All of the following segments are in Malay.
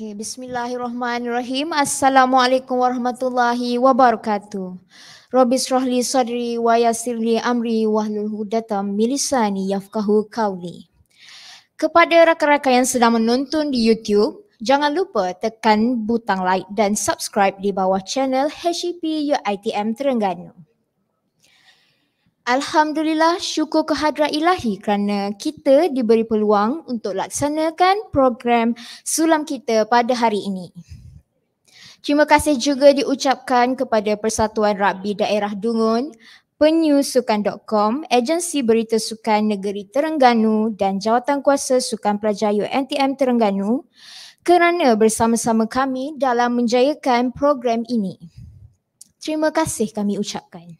Okay, bismillahirrahmanirrahim. Assalamualaikum warahmatullahi wabarakatuh. Robis rohli sadri wa yassirli amri wahlul hudatam milisani yafqahu qawli. Kepada rakan-rakan yang sedang menonton di YouTube, jangan lupa tekan butang like dan subscribe di bawah channel HCP e UITM Terengganu. Alhamdulillah syukur kehadrat ilahi kerana kita diberi peluang untuk laksanakan program sulam kita pada hari ini. Terima kasih juga diucapkan kepada Persatuan Rabi Daerah Dungun, penyusukan.com, agensi berita sukan negeri Terengganu dan Jawatan Kuasa sukan pelajar NTM Terengganu kerana bersama-sama kami dalam menjayakan program ini. Terima kasih kami ucapkan.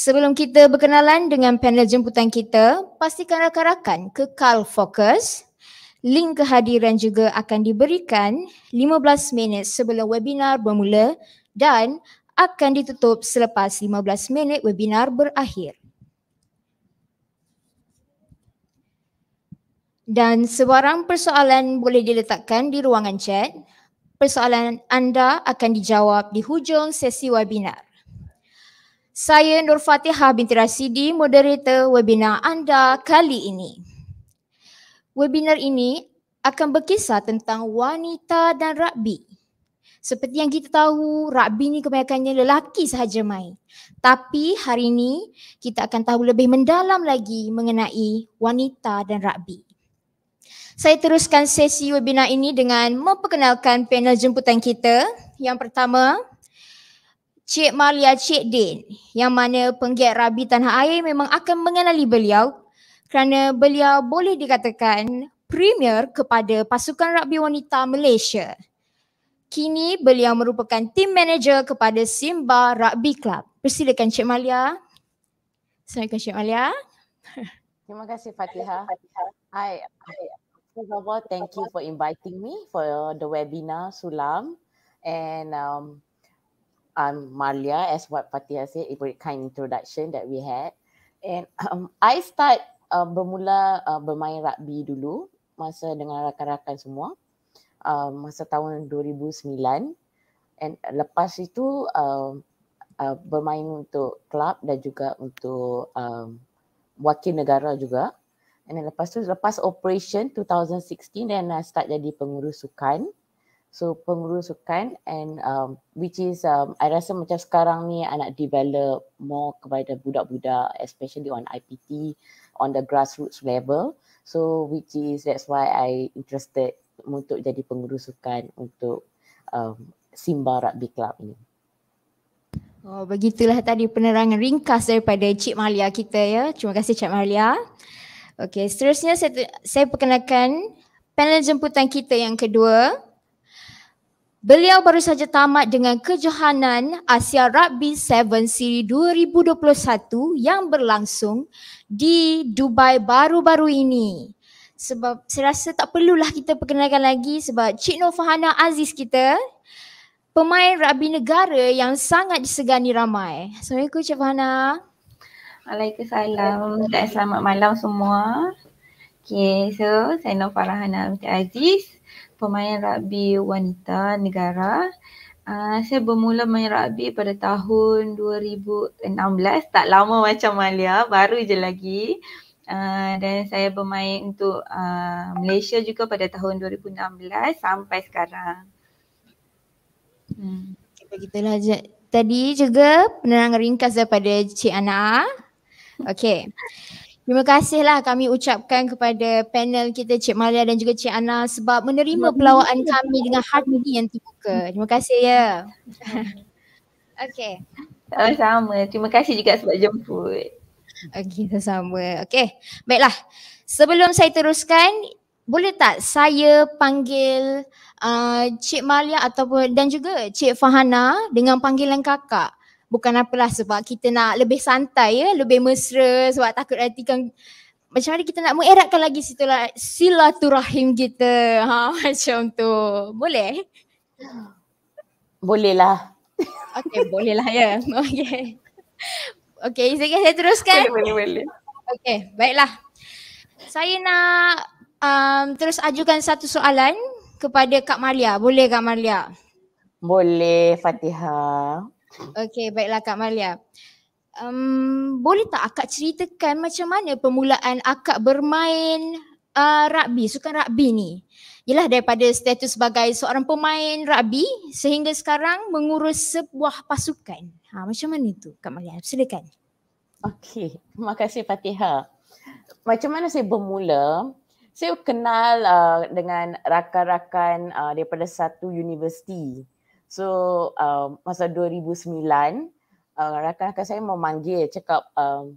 Sebelum kita berkenalan dengan panel jemputan kita, pastikan rakan-rakan kekal fokus. Link kehadiran juga akan diberikan 15 minit sebelum webinar bermula dan akan ditutup selepas 15 minit webinar berakhir. Dan sebarang persoalan boleh diletakkan di ruangan chat. Persoalan anda akan dijawab di hujung sesi webinar. Saya Nur Fatihah binti Rasidi, moderator webinar anda kali ini. Webinar ini akan berkisah tentang wanita dan rugby. Seperti yang kita tahu, rugby ni kebanyakannya lelaki sahaja main. Tapi hari ini kita akan tahu lebih mendalam lagi mengenai wanita dan rugby. Saya teruskan sesi webinar ini dengan memperkenalkan panel jemputan kita. Yang pertama, Cik Malia Cik Din yang mana penggiat Rabi Tanah Air memang akan mengenali beliau kerana beliau boleh dikatakan premier kepada pasukan rabi wanita Malaysia. Kini beliau merupakan team manager kepada Simba Rugby Club. Persilakan Cik Malia. Assalamualaikum Cik Malia. Terima kasih Fatiha. Hai. First of all, thank you for inviting me for the webinar Sulam. And um, I'm Malia, as what Fatia said, a very kind introduction that we had. And um, I start uh, bermula uh, bermain rugby dulu masa dengan rakan-rakan semua uh, masa tahun 2009. And lepas itu uh, uh, bermain untuk klub dan juga untuk um, wakil negara juga. And then lepas tu lepas operation 2016 then I start jadi pengurus sukan so pengurusukan and um, which is um, I rasa macam sekarang ni I nak develop more kepada budak-budak especially on IPT on the grassroots level so which is that's why I interested untuk jadi pengurusukan untuk um, Simba Rugby Club ini. Oh begitulah tadi penerangan ringkas daripada Cik Malia kita ya. Terima kasih Cik Malia. Okay, seterusnya saya saya perkenalkan panel jemputan kita yang kedua. Beliau baru saja tamat dengan kejohanan Asia Rugby 7 Series 2021 yang berlangsung di Dubai baru-baru ini. Sebab saya rasa tak perlulah kita perkenalkan lagi sebab Cik Nur Fahana Aziz kita pemain rugby negara yang sangat disegani ramai. Assalamualaikum Cik Fahana. Waalaikumsalam selamat malam semua. Okay, so saya Nur Fahana Aziz pemain rugby wanita negara. Uh, saya bermula main rugby pada tahun 2016, tak lama macam Malia, baru je lagi. Uh, dan saya bermain untuk uh, Malaysia juga pada tahun 2016 sampai sekarang. Hmm. Begitulah je. Tadi juga penerangan ringkas daripada Cik Ana. Okay. Terima kasihlah kami ucapkan kepada panel kita Cik Malia dan juga Cik Ana sebab menerima pelawaan kami dengan hati yang terbuka. Terima kasih ya. Okey. Sama-sama. Terima kasih juga sebab jemput. Okey, sama-sama. Okey. Baiklah. Sebelum saya teruskan, boleh tak saya panggil uh, Cik Malia ataupun dan juga Cik Fahana dengan panggilan kakak? bukan apalah sebab kita nak lebih santai ya, lebih mesra sebab takut nanti kan macam mana kita nak mengeratkan lagi silaturahim kita. Ha macam tu. Boleh? Boleh lah. Okey, boleh lah ya. Okey. Okey, saya teruskan. Boleh, boleh, boleh. Okey, baiklah. Saya nak um, terus ajukan satu soalan kepada Kak Malia. Boleh Kak Malia? Boleh Fatihah. Okey, baiklah Kak Malia. Um, boleh tak akak ceritakan macam mana permulaan akak bermain uh, rugby, sukan rugby ni? Yalah daripada status sebagai seorang pemain rugby sehingga sekarang mengurus sebuah pasukan. Ha, macam mana itu, Kak Malia? Silakan. Okey, terima kasih Fatiha. Macam mana saya bermula? Saya kenal uh, dengan rakan-rakan uh, daripada satu universiti. So um, masa 2009, uh, rakan-rakan saya memanggil, cakap um,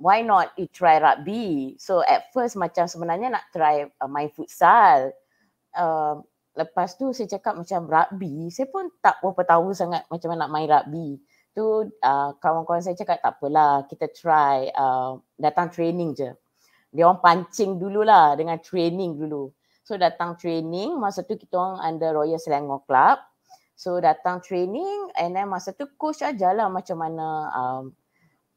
why not you try rugby? So at first macam sebenarnya nak try uh, main futsal. Um, lepas tu saya cakap macam rugby, saya pun tak berapa tahu sangat macam mana nak main rugby. Tu uh, kawan-kawan saya cakap tak apalah, kita try uh, datang training je. Dia orang pancing dululah dengan training dulu. So datang training, masa tu kita orang under Royal Selangor Club. So datang training and then masa tu coach ajarlah macam mana um,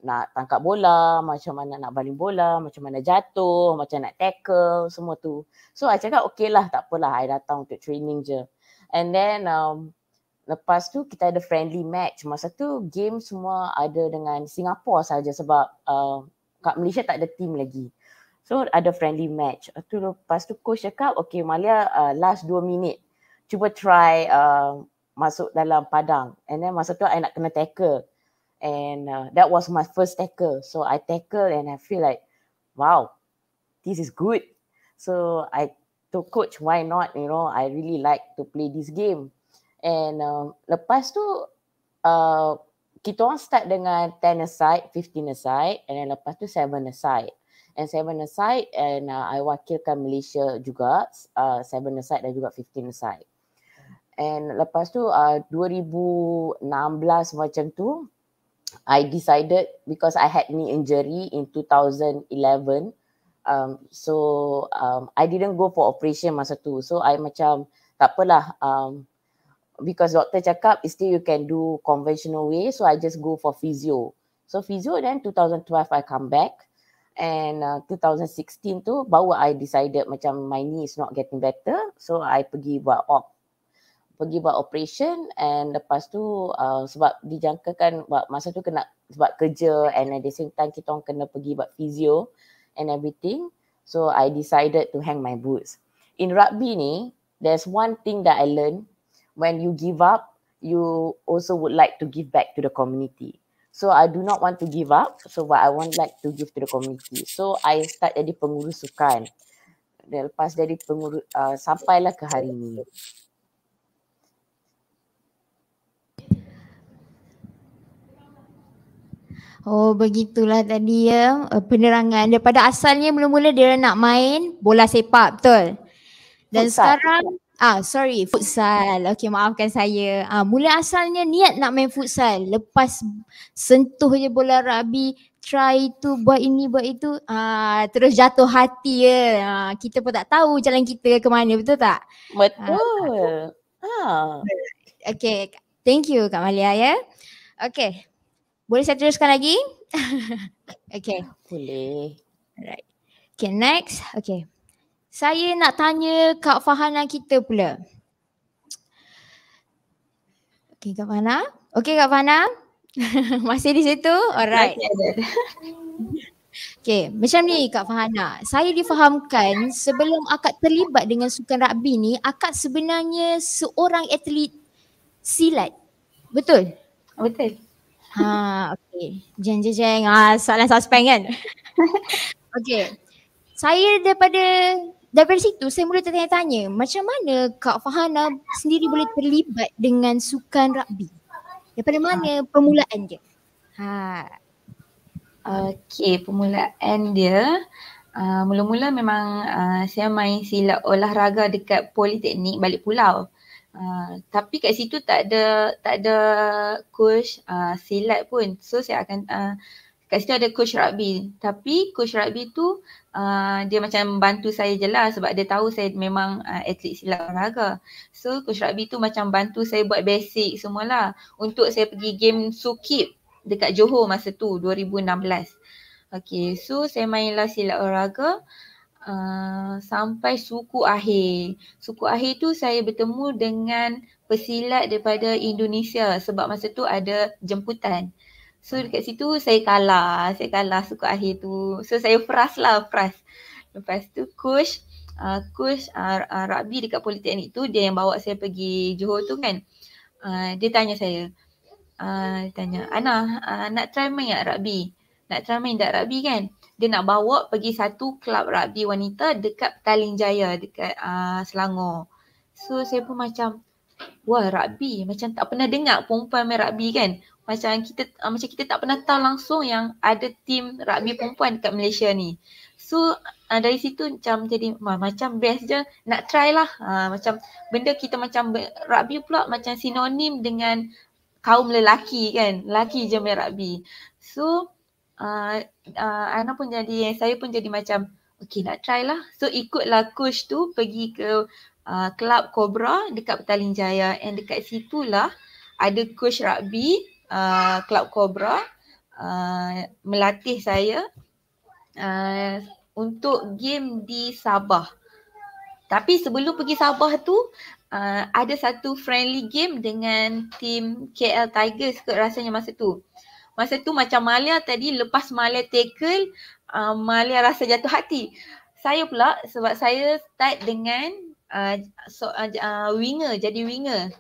nak tangkap bola, macam mana nak baling bola, macam mana jatuh, macam nak tackle, semua tu. So I cakap okey lah, tak apalah, I datang untuk training je. And then um, lepas tu kita ada friendly match. Masa tu game semua ada dengan Singapore saja sebab uh, kat Malaysia tak ada team lagi. So ada friendly match. Tu lepas tu coach cakap, okay Malia uh, last 2 minit. Cuba try uh, masuk dalam padang and then masa tu I nak kena tackle and uh, that was my first tackle so I tackle and I feel like wow this is good so I to coach why not you know I really like to play this game and um, lepas tu uh, kita orang start dengan 10 aside, 15 aside and then lepas tu 7 aside. And 7 aside and uh, I wakilkan Malaysia juga, uh, 7 aside dan juga 15 aside. And lepas tu uh, 2016 macam tu I decided because I had knee injury in 2011 um, So um, I didn't go for operation masa tu So I macam tak apalah um, Because doktor cakap still you can do conventional way So I just go for physio So physio then 2012 I come back And uh, 2016 tu baru I decided macam my knee is not getting better So I pergi buat op pergi buat operation and lepas tu uh, sebab dijangkakan buat masa tu kena sebab kerja and at the same time kita orang kena pergi buat physio and everything so i decided to hang my boots in rugby ni there's one thing that i learn when you give up you also would like to give back to the community so i do not want to give up so what i want like to give to the community so i start jadi pengurus sukan dan lepas jadi pengurus uh, sampailah ke hari ni Oh begitulah tadi ya eh, penerangan daripada asalnya mula-mula dia nak main bola sepak betul. Dan futsal. sekarang ah sorry futsal. Okey maafkan saya. Ah mula asalnya niat nak main futsal lepas sentuh je bola rugby try tu buat ini buat itu ah terus jatuh hati ya. Ah, kita pun tak tahu jalan kita ke mana betul tak? Betul. Ah. ah. ah. Okey thank you Kak Malia ya. Okey boleh saya teruskan lagi? okay. Boleh. Alright. Okay next. Okay. Saya nak tanya Kak Fahana kita pula. Okay Kak Fahana. Okay Kak Fahana. Masih di situ? Alright. Okay, macam ni Kak Fahana. Saya difahamkan sebelum akak terlibat dengan sukan rugby ni, akak sebenarnya seorang atlet silat. Betul? Betul. Ha, okey. Jeng, jeng, jeng. Ah, soalan suspend kan? okay. Saya daripada daripada situ saya mula tertanya-tanya macam mana Kak Fahana sendiri boleh terlibat dengan sukan rugby? Daripada mana ha. permulaan dia? Ha. okey, permulaan dia Uh, mula-mula memang uh, saya main silat olahraga dekat Politeknik Balik Pulau. Uh, Ah, tapi kat situ tak ada tak ada coach uh, silat pun. So saya akan uh, kat situ ada coach rugby. Tapi coach rugby tu uh, dia macam bantu saya je lah sebab dia tahu saya memang uh, atlet silat olahraga. So coach rugby tu macam bantu saya buat basic semualah untuk saya pergi game Sukip dekat Johor masa tu 2016. Okay, so saya mainlah silat olahraga. Uh, Uh, sampai suku akhir. Suku akhir tu saya bertemu dengan pesilat daripada Indonesia sebab masa tu ada jemputan. So dekat situ saya kalah, saya kalah suku akhir tu. So saya fras lah fras. Lepas tu kush, uh, coach uh, uh, rugby dekat politeknik tu dia yang bawa saya pergi Johor tu kan. Uh, dia tanya saya, uh, dia tanya Ana uh, nak try main tak rugby? Nak try main tak rugby kan? dia nak bawa pergi satu klub rugby wanita dekat Petaling Jaya dekat uh, Selangor. So saya pun macam wah rugby macam tak pernah dengar perempuan main rugby kan. Macam kita uh, macam kita tak pernah tahu langsung yang ada tim rugby perempuan dekat Malaysia ni. So uh, dari situ macam jadi macam best je nak try lah. Uh, macam benda kita macam rugby pula macam sinonim dengan kaum lelaki kan. Lelaki je main rugby. So uh, uh, ah, Ana pun jadi saya pun jadi macam okay nak try lah. So ikutlah coach tu pergi ke ah, Club Cobra dekat Petaling Jaya and dekat situ lah ada coach rugby ah, Club Cobra uh, melatih saya uh, untuk game di Sabah. Tapi sebelum pergi Sabah tu Uh, ada satu friendly game dengan tim KL Tigers kot rasanya masa tu masa tu macam Malia tadi lepas Malia tackle uh, Malia rasa jatuh hati saya pula sebab saya start dengan uh, so, uh, uh, winger jadi winger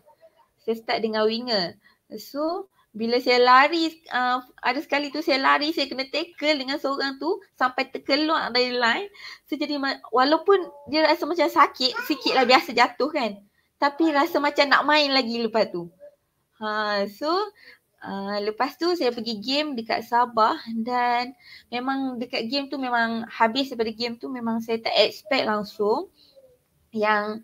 saya start dengan winger so bila saya lari uh, ada sekali tu saya lari saya kena tackle dengan seorang tu sampai terkeluar dari line so jadi walaupun dia rasa macam sakit sikit lah biasa jatuh kan tapi rasa macam nak main lagi lepas tu ha, so Ah, lepas tu saya pergi game dekat Sabah dan memang dekat game tu memang habis daripada game tu memang saya tak expect langsung yang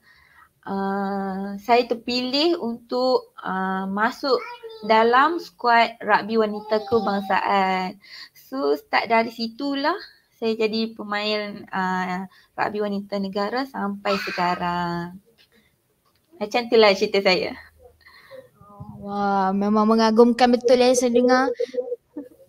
uh, saya terpilih untuk uh, masuk dalam skuad rugby wanita kebangsaan. So start dari situlah saya jadi pemain uh, rugby wanita negara sampai sekarang. Macam itulah cerita saya. Wah, memang mengagumkan betul eh saya dengar.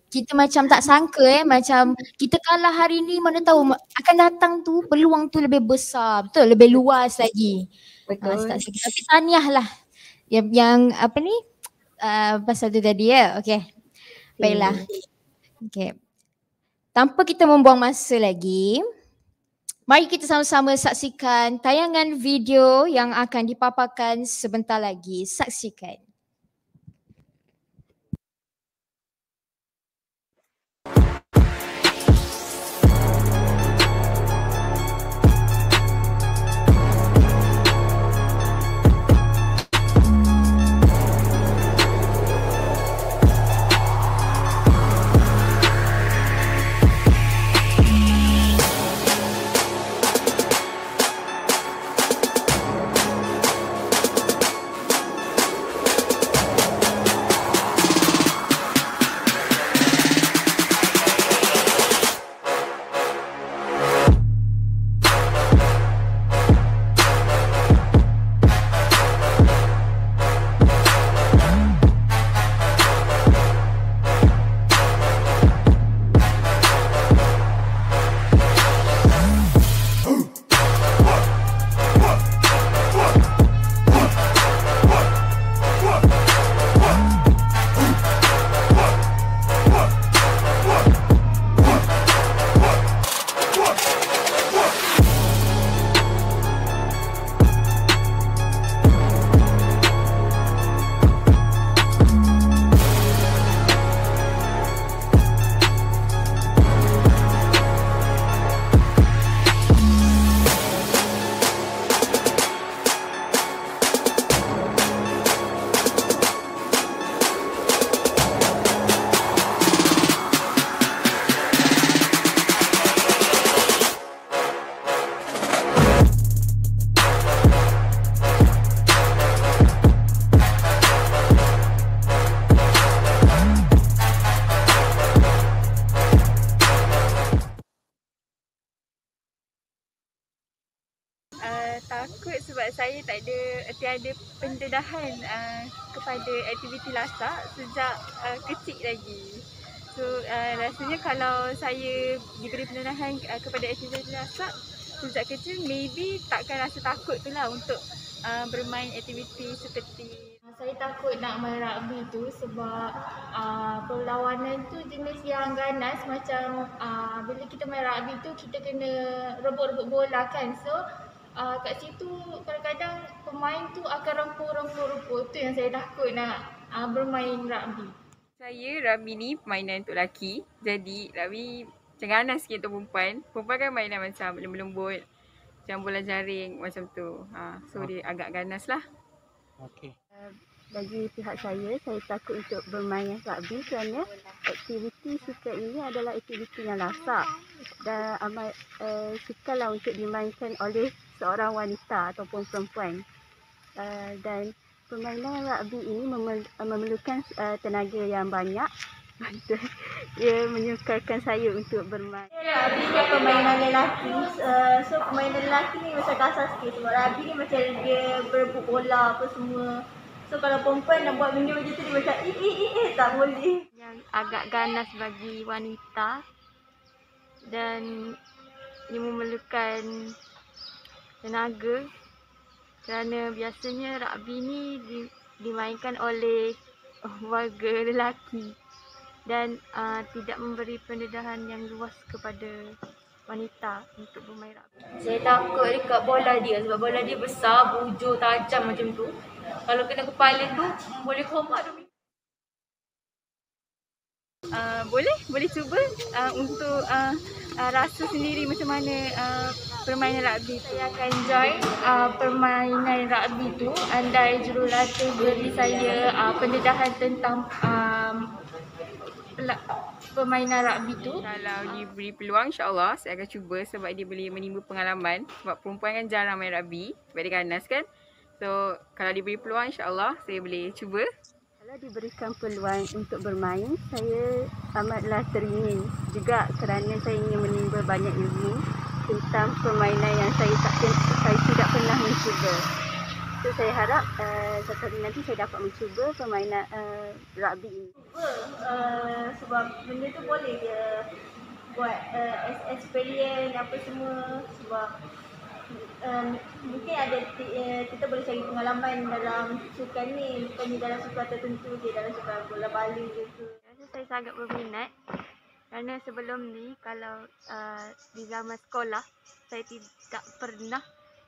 Kita macam tak sangka eh macam kita kalah hari ni mana tahu akan datang tu peluang tu lebih besar betul lebih luas lagi. Ah, betul. Uh, Tapi tahniahlah. Yang yang apa ni? Uh, pasal tu tadi ya. Okey. Baiklah. Hmm. Okey. Tanpa kita membuang masa lagi, mari kita sama-sama saksikan tayangan video yang akan dipaparkan sebentar lagi. Saksikan. kemudahan uh, kepada aktiviti lasak sejak uh, kecil lagi. So uh, rasanya kalau saya diberi penenahan uh, kepada aktiviti lasak sejak kecil maybe takkan rasa takut tu lah untuk uh, bermain aktiviti seperti ah, saya takut nak main rugby tu sebab uh, perlawanan tu jenis yang ganas macam uh, bila kita main rugby tu kita kena rebut-rebut bola kan so uh, kat situ kadang-kadang Bermain tu akan rempuh-rempuh-rempuh tu yang saya takut nak uh, bermain rugby. Saya rugby ni permainan untuk lelaki. Jadi rugby macam ganas sikit untuk perempuan. Perempuan kan mainan macam lembut-lembut. Macam bola jaring macam tu. Ha, so dia agak ganas lah. Okay. Uh, eh, bagi pihak saya, saya takut untuk bermain rugby kerana aktiviti suka ini adalah aktiviti yang lasak dan amat uh, lah untuk dimainkan oleh seorang wanita ataupun perempuan. Eh, dan permainan rugby ini eh, memerlukan uh, tenaga yang banyak. Dia menyukarkan saya untuk bermain. Rugby kan pemain lelaki. Uh, so pemain lelaki ni macam kasar sikit sebab rugby ni macam dia berebut bola apa semua. So kalau perempuan nak buat benda macam tu dia macam i i i tak boleh. Yang agak ganas bagi wanita dan ia memerlukan tenaga kerana biasanya rugby ni di, dimainkan oleh warga lelaki dan uh, tidak memberi pendedahan yang luas kepada wanita untuk bermain rugby. Saya takut dekat bola dia sebab bola dia besar, bujur, tajam macam tu. Kalau kena kepala tu, boleh koma tu. Uh, boleh, boleh cuba uh, untuk uh, uh, rasa sendiri macam mana uh, permainan rugby tu. Saya akan enjoy uh, permainan rugby tu andai jurulatih beri saya uh, pendedahan tentang um, permainan rugby tu. Kalau diberi peluang insyaAllah saya akan cuba sebab dia boleh menimbul pengalaman sebab perempuan kan jarang main rugby sebab dia ganas kan. So kalau diberi peluang insyaAllah saya boleh cuba. Kalau diberikan peluang untuk bermain, saya amatlah teringin juga kerana saya ingin menimba banyak ilmu tentang permainan yang saya tak saya tidak pernah mencuba. So saya harap uh, satu hari nanti saya dapat mencuba permainan uh, rugby ini. Uh, sebab benda tu boleh je buat uh, experience apa semua sebab um, mungkin ada uh, kita boleh cari pengalaman dalam sukan ni bukan dalam sukan tertentu je dalam sukan bola baling je tu. Saya sangat berminat kerana sebelum ni kalau uh, di zaman sekolah saya tidak pernah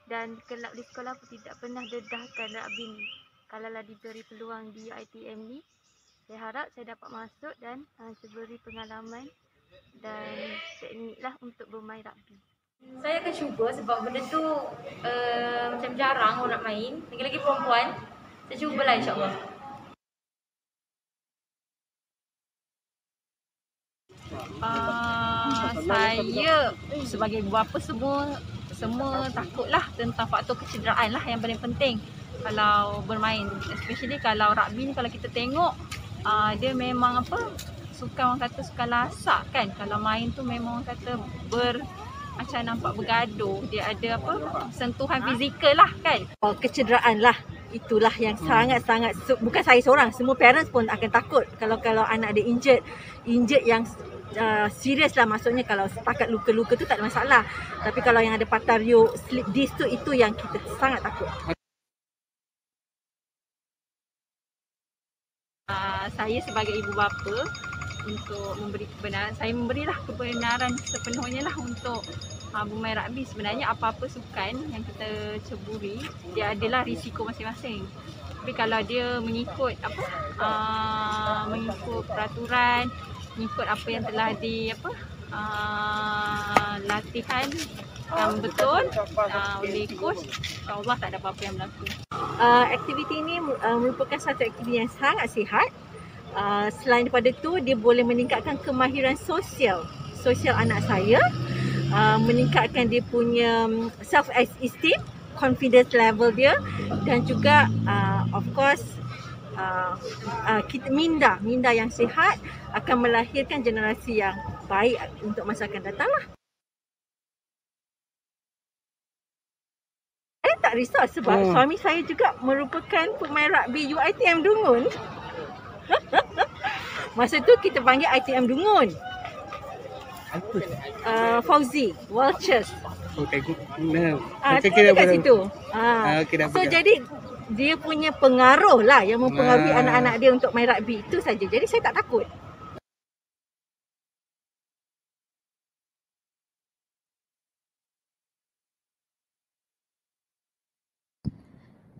dan kelab di sekolah pun tidak pernah dedahkan rugby ni. Kalaulah diberi peluang di ITM ni, saya harap saya dapat masuk dan uh, seberi pengalaman dan lah untuk bermain rugby. Saya akan cuba sebab benda tu uh, macam jarang orang nak main, lagi-lagi perempuan. Saya cubalah insya-Allah. saya sebagai bapa semua semua takutlah tentang faktor kecederaan lah yang paling penting kalau bermain especially kalau rugby ni kalau kita tengok uh, dia memang apa suka orang kata suka lasak kan kalau main tu memang orang kata ber macam nampak bergaduh dia ada apa sentuhan fizikal lah kan oh, kecederaan lah itulah yang sangat-sangat hmm. bukan saya seorang semua parents pun akan takut kalau kalau anak dia injured injured yang uh, ah, serius lah maksudnya kalau setakat luka-luka tu tak ada masalah tapi kalau yang ada patah riuk slip disc tu itu yang kita sangat takut uh, saya sebagai ibu bapa untuk memberi kebenaran saya memberilah kebenaran sepenuhnya lah untuk uh, ah, bermain rugby sebenarnya apa-apa sukan yang kita ceburi dia adalah risiko masing-masing tapi kalau dia mengikut apa uh, mengikut peraturan ikut apa yang telah di apa uh, latihan ah, yang betul uh, oleh coach insyaallah tak ada apa-apa yang berlaku uh, aktiviti ini uh, merupakan satu aktiviti yang sangat sihat Uh, selain daripada itu, dia boleh meningkatkan kemahiran sosial sosial anak saya, uh, meningkatkan dia punya mm, self-esteem, confidence level dia, dan juga uh, of course uh, kita minda minda yang sihat akan melahirkan generasi yang baik untuk masa akan datang lah. Saya tak risau sebab hmm. suami saya juga merupakan pemain rugby UITM Dungun. masa tu kita panggil ITM Dungun. Uh, Fauzi, Walters. Okay, good. No. kita kira kat situ. Ah. Okay, so, jadi dia punya pengaruh lah yang mempengaruhi hmm. anak-anak dia untuk main rugby itu saja. Jadi saya tak takut.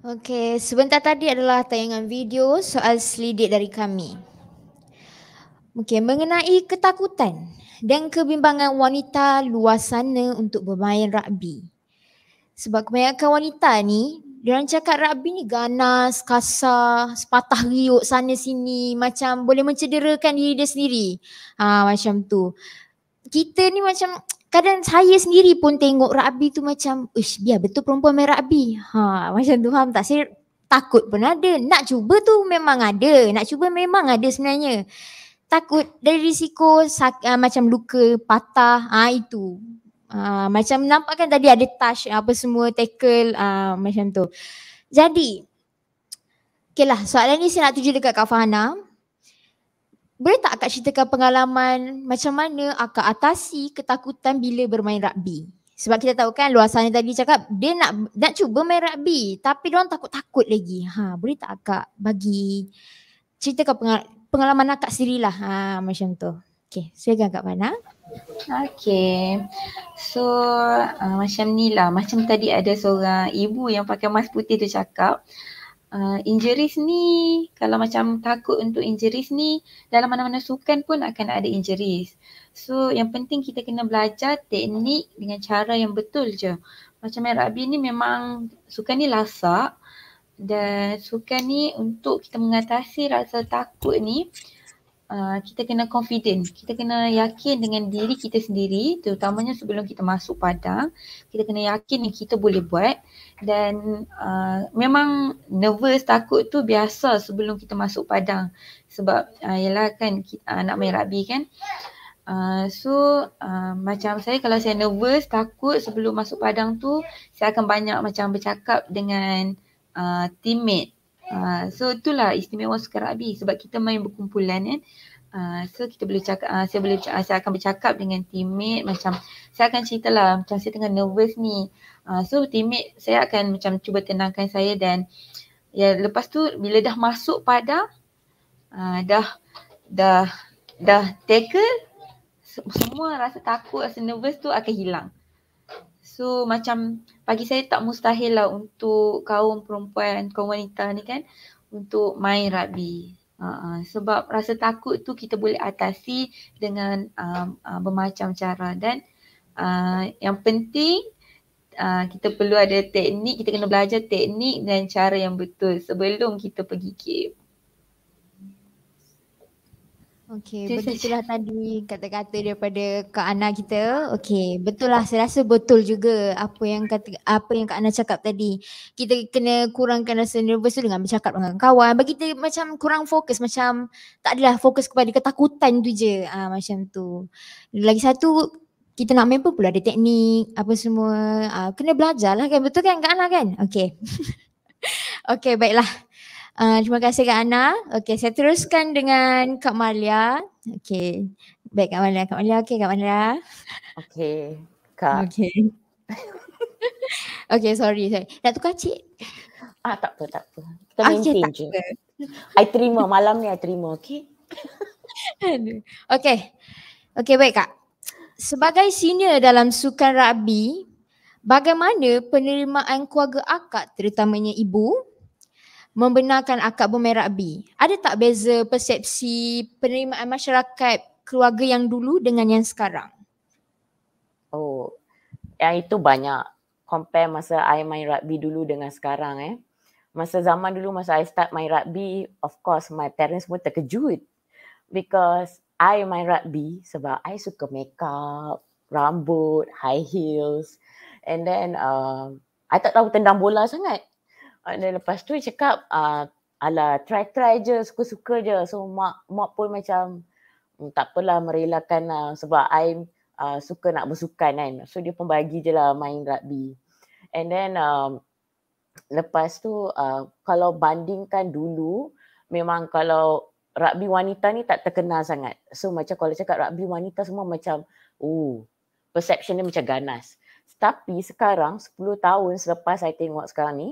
Okey, sebentar tadi adalah tayangan video soal selidik dari kami. Okey, mengenai ketakutan dan kebimbangan wanita luar sana untuk bermain rugby. Sebab kebanyakan wanita ni Diorang cakap rugby ni ganas, kasar, sepatah riuk sana sini macam boleh mencederakan diri dia sendiri. Ha, macam tu. Kita ni macam kadang saya sendiri pun tengok rugby tu macam uish, biar betul perempuan main rugby. Ha, macam tu faham tak? Saya takut pun ada. Nak cuba tu memang ada. Nak cuba memang ada sebenarnya. Takut dari risiko sak, uh, macam luka, patah, ha, itu. Ah, macam nampak kan tadi ada touch apa semua tackle uh, macam tu. Jadi okay lah soalan ni saya nak tuju dekat Kak Fahana. Boleh tak akak ceritakan pengalaman macam mana akak atasi ketakutan bila bermain rugby? Sebab kita tahu kan luasannya tadi cakap dia nak nak cuba main rugby tapi dia orang takut-takut lagi. Ha, boleh tak akak bagi ceritakan pengalaman akak sendirilah ha, macam tu. Okay, saya so, agak panas. Okay. So uh, macam ni lah. Macam tadi ada seorang ibu yang pakai mask putih tu cakap. Uh, injuries ni kalau macam takut untuk injuries ni dalam mana-mana sukan pun akan ada injuries. So yang penting kita kena belajar teknik dengan cara yang betul je. Macam main rugby ni memang suka ni lasak dan suka ni untuk kita mengatasi rasa takut ni uh, uh, kita kena confident. Kita kena yakin dengan diri kita sendiri terutamanya sebelum kita masuk padang. Kita kena yakin yang kita boleh buat dan uh, memang nervous takut tu biasa sebelum kita masuk padang sebab uh, yalah kan kita, uh, nak main rugby kan. Uh, so uh, macam saya kalau saya nervous takut sebelum masuk padang tu saya akan banyak macam bercakap dengan uh, teammate Ah, so itulah istimewa Sukarabi sebab kita main berkumpulan kan. Uh, so kita boleh cakap, uh, saya boleh uh, saya akan bercakap dengan teammate macam saya akan cerita lah macam saya tengah nervous ni. Uh, so teammate saya akan macam cuba tenangkan saya dan ya lepas tu bila dah masuk pada uh, dah dah dah tackle semua rasa takut rasa nervous tu akan hilang. So macam bagi saya tak mustahil lah untuk kaum perempuan, kaum wanita ni kan untuk main rugby. Uh, uh, sebab rasa takut tu kita boleh atasi dengan um, uh, bermacam cara dan uh, yang penting uh, kita perlu ada teknik, kita kena belajar teknik dan cara yang betul sebelum kita pergi game. Okey, begitulah tadi kata-kata daripada Kak Ana kita. Okey, betul lah. Saya rasa betul juga apa yang kata apa yang Kak Ana cakap tadi. Kita kena kurangkan rasa nervous tu dengan bercakap dengan kawan. Bagi kita macam kurang fokus, macam tak adalah fokus kepada ketakutan tu je. Ah ha, macam tu. Lagi satu, kita nak member pula ada teknik, apa semua. ha, kena belajarlah kan. Betul kan Kak Ana kan? Okey. Okey, baiklah. Ah, terima kasih Kak Ana. Okey, saya teruskan dengan Kak Malia. Okey. Baik Kak Malia, Kak Malia. Okey, Kak Malia. Okey. Kak. Okey. okey, sorry, sorry. Nak tukar cik? Ah, tak apa, tak apa. Kita okay, maintain je. Apa. I terima, malam ni I terima, okey? okey. Okey, baik Kak. Sebagai senior dalam sukan rugby, bagaimana penerimaan keluarga akak terutamanya ibu membenarkan akad bumerak B? Ada tak beza persepsi penerimaan masyarakat keluarga yang dulu dengan yang sekarang? Oh, yang itu banyak. Compare masa I main rugby dulu dengan sekarang eh. Masa zaman dulu, masa I start main rugby, of course my parents semua terkejut. Because I main rugby sebab I suka makeup, rambut, high heels. And then, uh, I tak tahu tendang bola sangat. Dan lepas tu cakap uh, ah, ala try-try je, suka-suka je. So mak mak pun macam hmm, tak apalah merelakan lah sebab I uh, ah, suka nak bersukan kan. So dia pun bagi je lah main rugby. And then um, lepas tu uh, kalau bandingkan dulu memang kalau rugby wanita ni tak terkenal sangat. So macam kalau cakap rugby wanita semua macam oh perception dia macam ganas. Tapi sekarang 10 tahun selepas saya tengok sekarang ni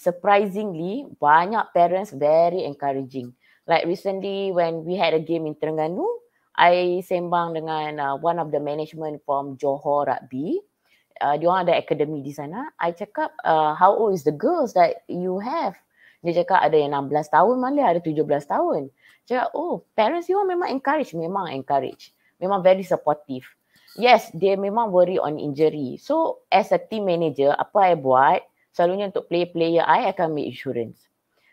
surprisingly banyak parents very encouraging like recently when we had a game in Terengganu I sembang dengan uh, one of the management from Johor Rugby uh, dia orang ada academy di sana I cakap uh, how old is the girls that you have dia cakap ada yang 16 tahun malah ada 17 tahun cakap oh parents you memang encourage memang encourage memang very supportive yes they memang worry on injury so as a team manager apa I buat selalunya untuk play player I akan make insurance.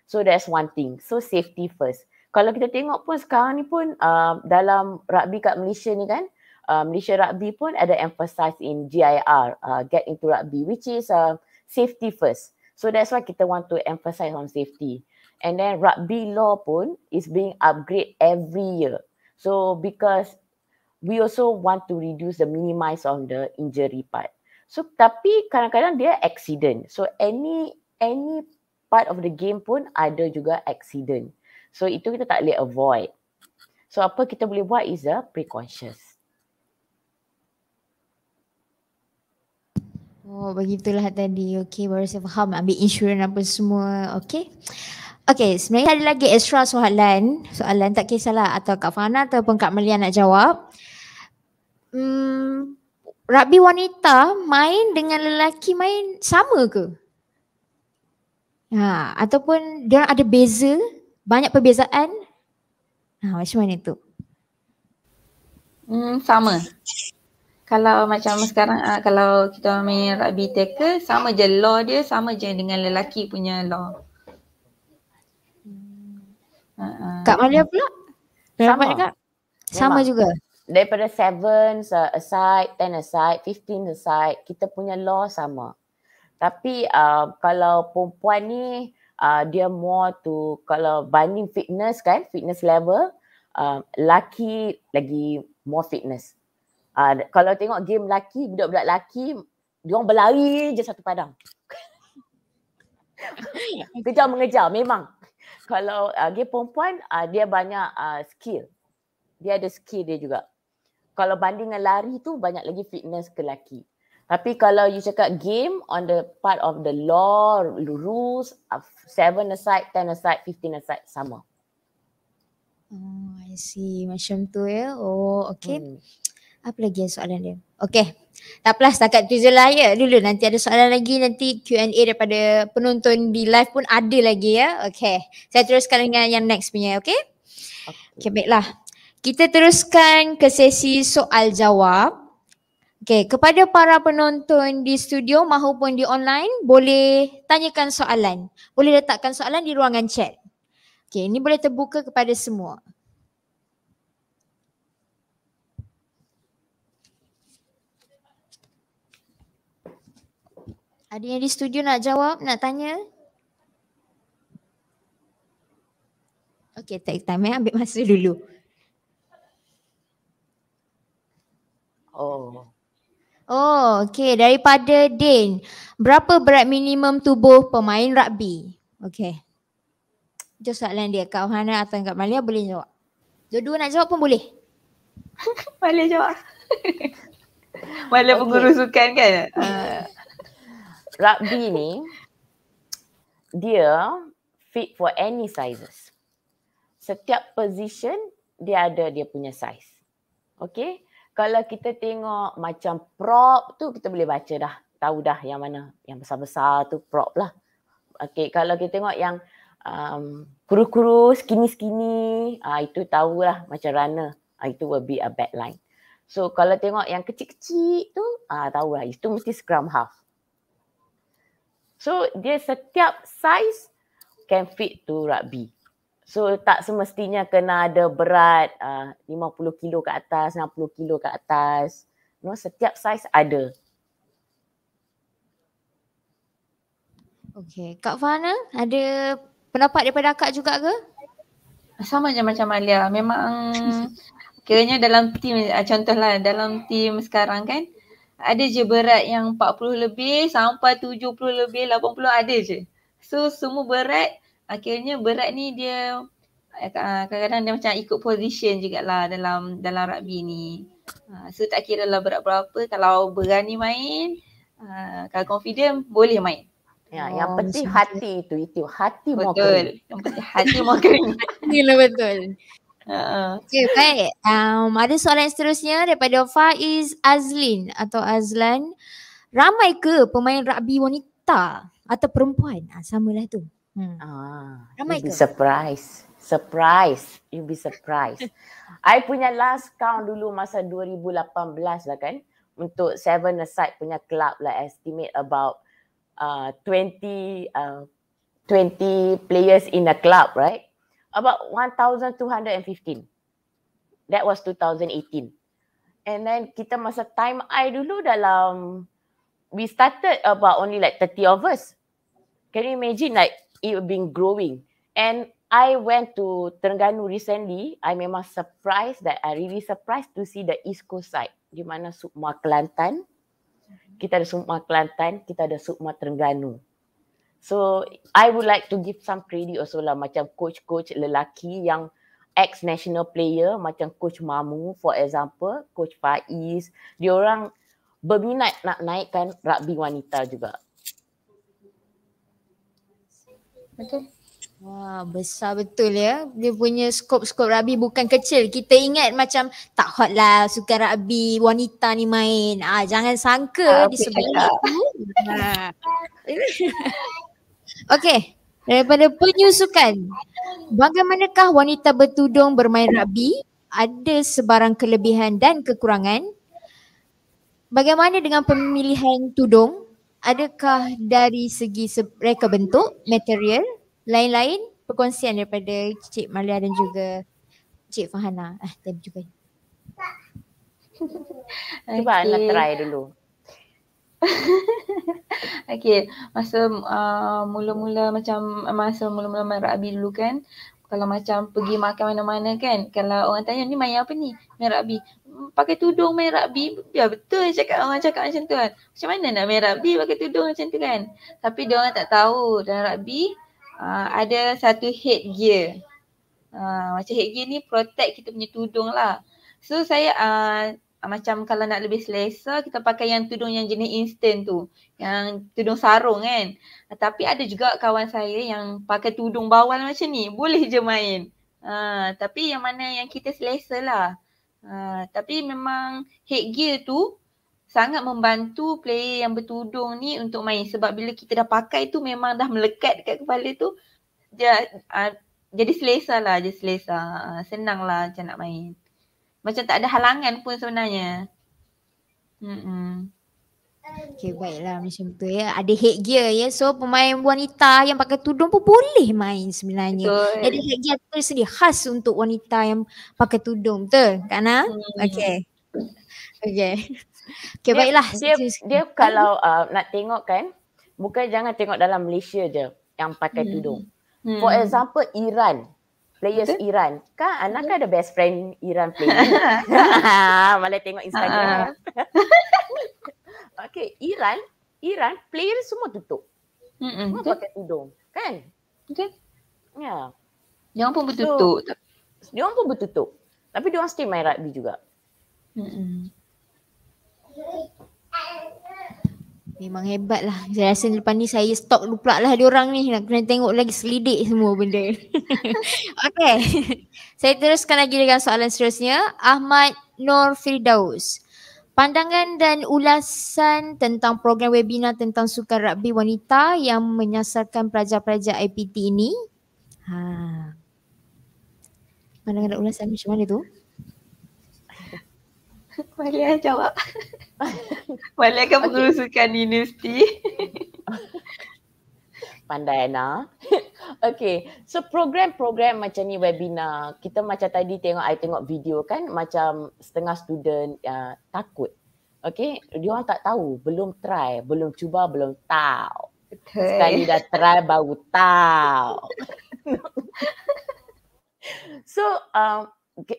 So that's one thing. So safety first. Kalau kita tengok pun sekarang ni pun uh, dalam rugby kat Malaysia ni kan, uh, Malaysia rugby pun ada emphasize in GIR, uh, get into rugby which is uh, safety first. So that's why kita want to emphasize on safety. And then rugby law pun is being upgrade every year. So because we also want to reduce the minimize on the injury part. So tapi kadang-kadang dia accident. So any any part of the game pun ada juga accident. So itu kita tak boleh avoid. So apa kita boleh buat is a preconscious. Oh begitulah tadi. Okay baru saya faham ambil insurans apa semua. Okay. Okay sebenarnya ada lagi extra soalan. Soalan tak kisahlah atau Kak Fana ataupun Kak Melia nak jawab. Hmm, Rabi wanita main dengan lelaki main sama ke? Ha, ataupun dia ada beza, banyak perbezaan? Ha, macam mana tu? Hmm, sama. Kalau macam sekarang, uh, kalau kita main rabi tackle, sama je law dia, sama je dengan lelaki punya law. Uh, uh. Kak Malia pula? Sama. Sama, sama juga? daripada 7 uh, aside, 10 aside, 15 aside, kita punya law sama. Tapi uh, kalau perempuan ni uh, dia more to kalau banding fitness kan, fitness level, uh, laki lagi more fitness. Uh, kalau tengok game laki, budak-budak laki, diorang berlari je satu padang. Kejar-mengejar, memang. Kalau uh, game perempuan, uh, dia banyak uh, skill. Dia ada skill dia juga kalau banding dengan lari tu banyak lagi fitness ke lelaki. Tapi kalau you cakap game on the part of the law, rules, uh, seven aside, ten aside, fifteen aside, sama. Oh, I see. Macam tu ya. Oh, okay. Hmm. Apa lagi soalan dia? Okay. Tak apalah setakat tu je lah ya. Dulu nanti ada soalan lagi. Nanti Q&A daripada penonton di live pun ada lagi ya. Okay. Saya teruskan dengan yang next punya. Okay. Okay, okay baiklah. Kita teruskan ke sesi soal jawab. Okey, kepada para penonton di studio maupun di online, boleh tanyakan soalan. Boleh letakkan soalan di ruangan chat. Okey, ini boleh terbuka kepada semua. Ada yang di studio nak jawab, nak tanya? Okey, take time ya, ambil masa dulu. Oh. Oh, okey daripada Dan. Berapa berat minimum tubuh pemain rugby? Okey. Itu soalan dia. Kak Hana atau Kak Malia boleh jawab. Dua-dua nak jawab pun boleh. Malia jawab. Malia okay. guru kan? Uh, rugby ni, dia fit for any sizes. Setiap position, dia ada dia punya size. Okay? kalau kita tengok macam prop tu kita boleh baca dah tahu dah yang mana yang besar-besar tu prop lah okey kalau kita tengok yang um, kurus-kurus skinny-skinny uh, itu tahulah macam runner uh, itu will be a bad line so kalau tengok yang kecil-kecil tu ah uh, tahulah itu mesti scrum half so dia setiap size can fit to rugby So tak semestinya kena ada berat ah, uh, 50 kilo ke atas, 60 kilo ke atas. No, setiap saiz ada. Okay. Kak Fana, ada pendapat daripada akak juga ke? Sama je macam Alia. Memang kiranya dalam tim, ah, contohlah dalam tim sekarang kan, ada je berat yang 40 lebih sampai 70 lebih, 80 ada je. So semua berat akhirnya berat ni dia eh, ah, kadang-kadang dia macam ikut position juga lah dalam dalam rugby ni. Ah, so tak kira lah berat berapa kalau berani main, ah, kalau confident boleh main. Ya, oh, yang penting hati itu itu hati mau Betul. Yang penting hati mau kering. Ini lah betul. Okay, baik. Um, ada soalan seterusnya daripada Faiz Azlin atau Azlan. Ramai ke pemain rugby wanita atau perempuan? Ah, lah tu. Hmm. Ah, ramai be Surprise. Surprise. You be surprised. I punya last count dulu masa 2018 lah kan. Untuk seven aside punya club lah estimate about uh, 20 uh, 20 players in the club, right? About 1,215. That was 2018. And then kita masa time I dulu dalam we started about only like 30 of us. Can you imagine like it been growing. And I went to Terengganu recently. I memang surprised that I really surprised to see the East Coast side. Di mana Sukma Kelantan. Kita ada Sukma Kelantan, kita ada Sukma Terengganu. So I would like to give some credit also lah macam coach-coach lelaki yang ex-national player macam Coach Mamu for example, Coach Faiz. Dia orang berminat nak naikkan rugby wanita juga. Betul? Wah, besar betul ya. Dia punya skop-skop rabi bukan kecil. Kita ingat macam tak hot lah suka rabi wanita ni main. Ah, jangan sangka ah, di sebelah tu. Okey, daripada penyusukan. Bagaimanakah wanita bertudung bermain rabi Ada sebarang kelebihan dan kekurangan? Bagaimana dengan pemilihan tudung? adakah dari segi se- reka bentuk, material, lain-lain perkongsian daripada Cik Malia dan juga Cik Fahana. Ah, tem juga. Okay. Cuba nak try dulu. okay, masa uh, mula-mula macam masa mula-mula main rugby dulu kan kalau macam pergi makan mana-mana kan kalau orang tanya ni main apa ni main rugby pakai tudung main rugby ya betul yang cakap orang cakap macam tu kan macam mana nak main rugby pakai tudung macam tu kan tapi dia orang tak tahu dalam rugby uh, ada satu headgear uh, ah, macam headgear ni protect kita punya tudung lah so saya uh, macam kalau nak lebih selesa kita pakai yang tudung yang jenis instant tu yang tudung sarung kan uh, tapi ada juga kawan saya yang pakai tudung bawal macam ni boleh je main Uh, tapi yang mana yang kita selesa lah. Ha, tapi memang headgear tu sangat membantu player yang bertudung ni untuk main sebab bila kita dah pakai tu memang dah melekat dekat kepala tu dia, uh, jadi selesa lah je selesa uh, senang lah macam nak main macam tak ada halangan pun sebenarnya Mm-mm. Okay, baiklah macam tu ya. Ada headgear ya. So pemain wanita yang pakai tudung pun boleh main sebenarnya. Betul. Jadi headgear tu sendiri khas untuk wanita yang pakai tudung betul Kak Na? Hmm. Okay. Okay. Okay, dia, baiklah. Dia, dia kalau uh, nak tengok kan, bukan jangan tengok dalam Malaysia je yang pakai hmm. tudung. Hmm. For example, Iran. Players betul? Iran. Kak, anak kan ada best friend Iran player. Malah tengok Instagram. Ah okay, Iran, Iran player semua tutup. Mm-mm, semua pakai tudung. Kan? Betul. Ya. Dia pun bertutup. So, dia pun bertutup. Tapi dia orang still main rugby juga. Mm-mm. Memang hebat lah. Saya rasa lepas ni saya stok pula lah dia orang ni. Nak kena tengok lagi selidik semua benda. okay. saya teruskan lagi dengan soalan seterusnya. Ahmad Nur Firdaus. Uh, Pandangan dan ulasan tentang program webinar tentang sukan rugby wanita yang menyasarkan pelajar-pelajar IPT ini. Ha. Pandangan dan ulasan macam mana tu? Malia lah jawab. Malia lah kan okay. menguruskan universiti. pandai Ana. okay, so program-program macam ni webinar, kita macam tadi tengok, I tengok video kan, macam setengah student uh, takut. Okay, dia orang tak tahu, belum try, belum cuba, belum tahu. Okay. Sekali dah try baru tahu. so, um,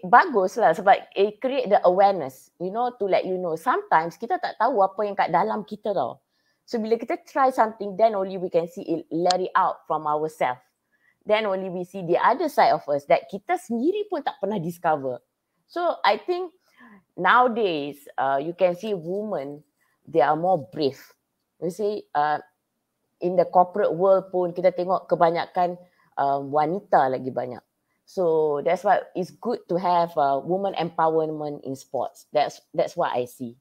bagus lah sebab it create the awareness, you know, to let you know. Sometimes kita tak tahu apa yang kat dalam kita tau. So bila kita try something, then only we can see it, let it out from ourselves. Then only we see the other side of us that kita sendiri pun tak pernah discover. So I think nowadays, uh, you can see women, they are more brave. You see, uh, in the corporate world pun kita tengok kebanyakan um, wanita lagi banyak. So that's why it's good to have uh, woman empowerment in sports. That's that's what I see.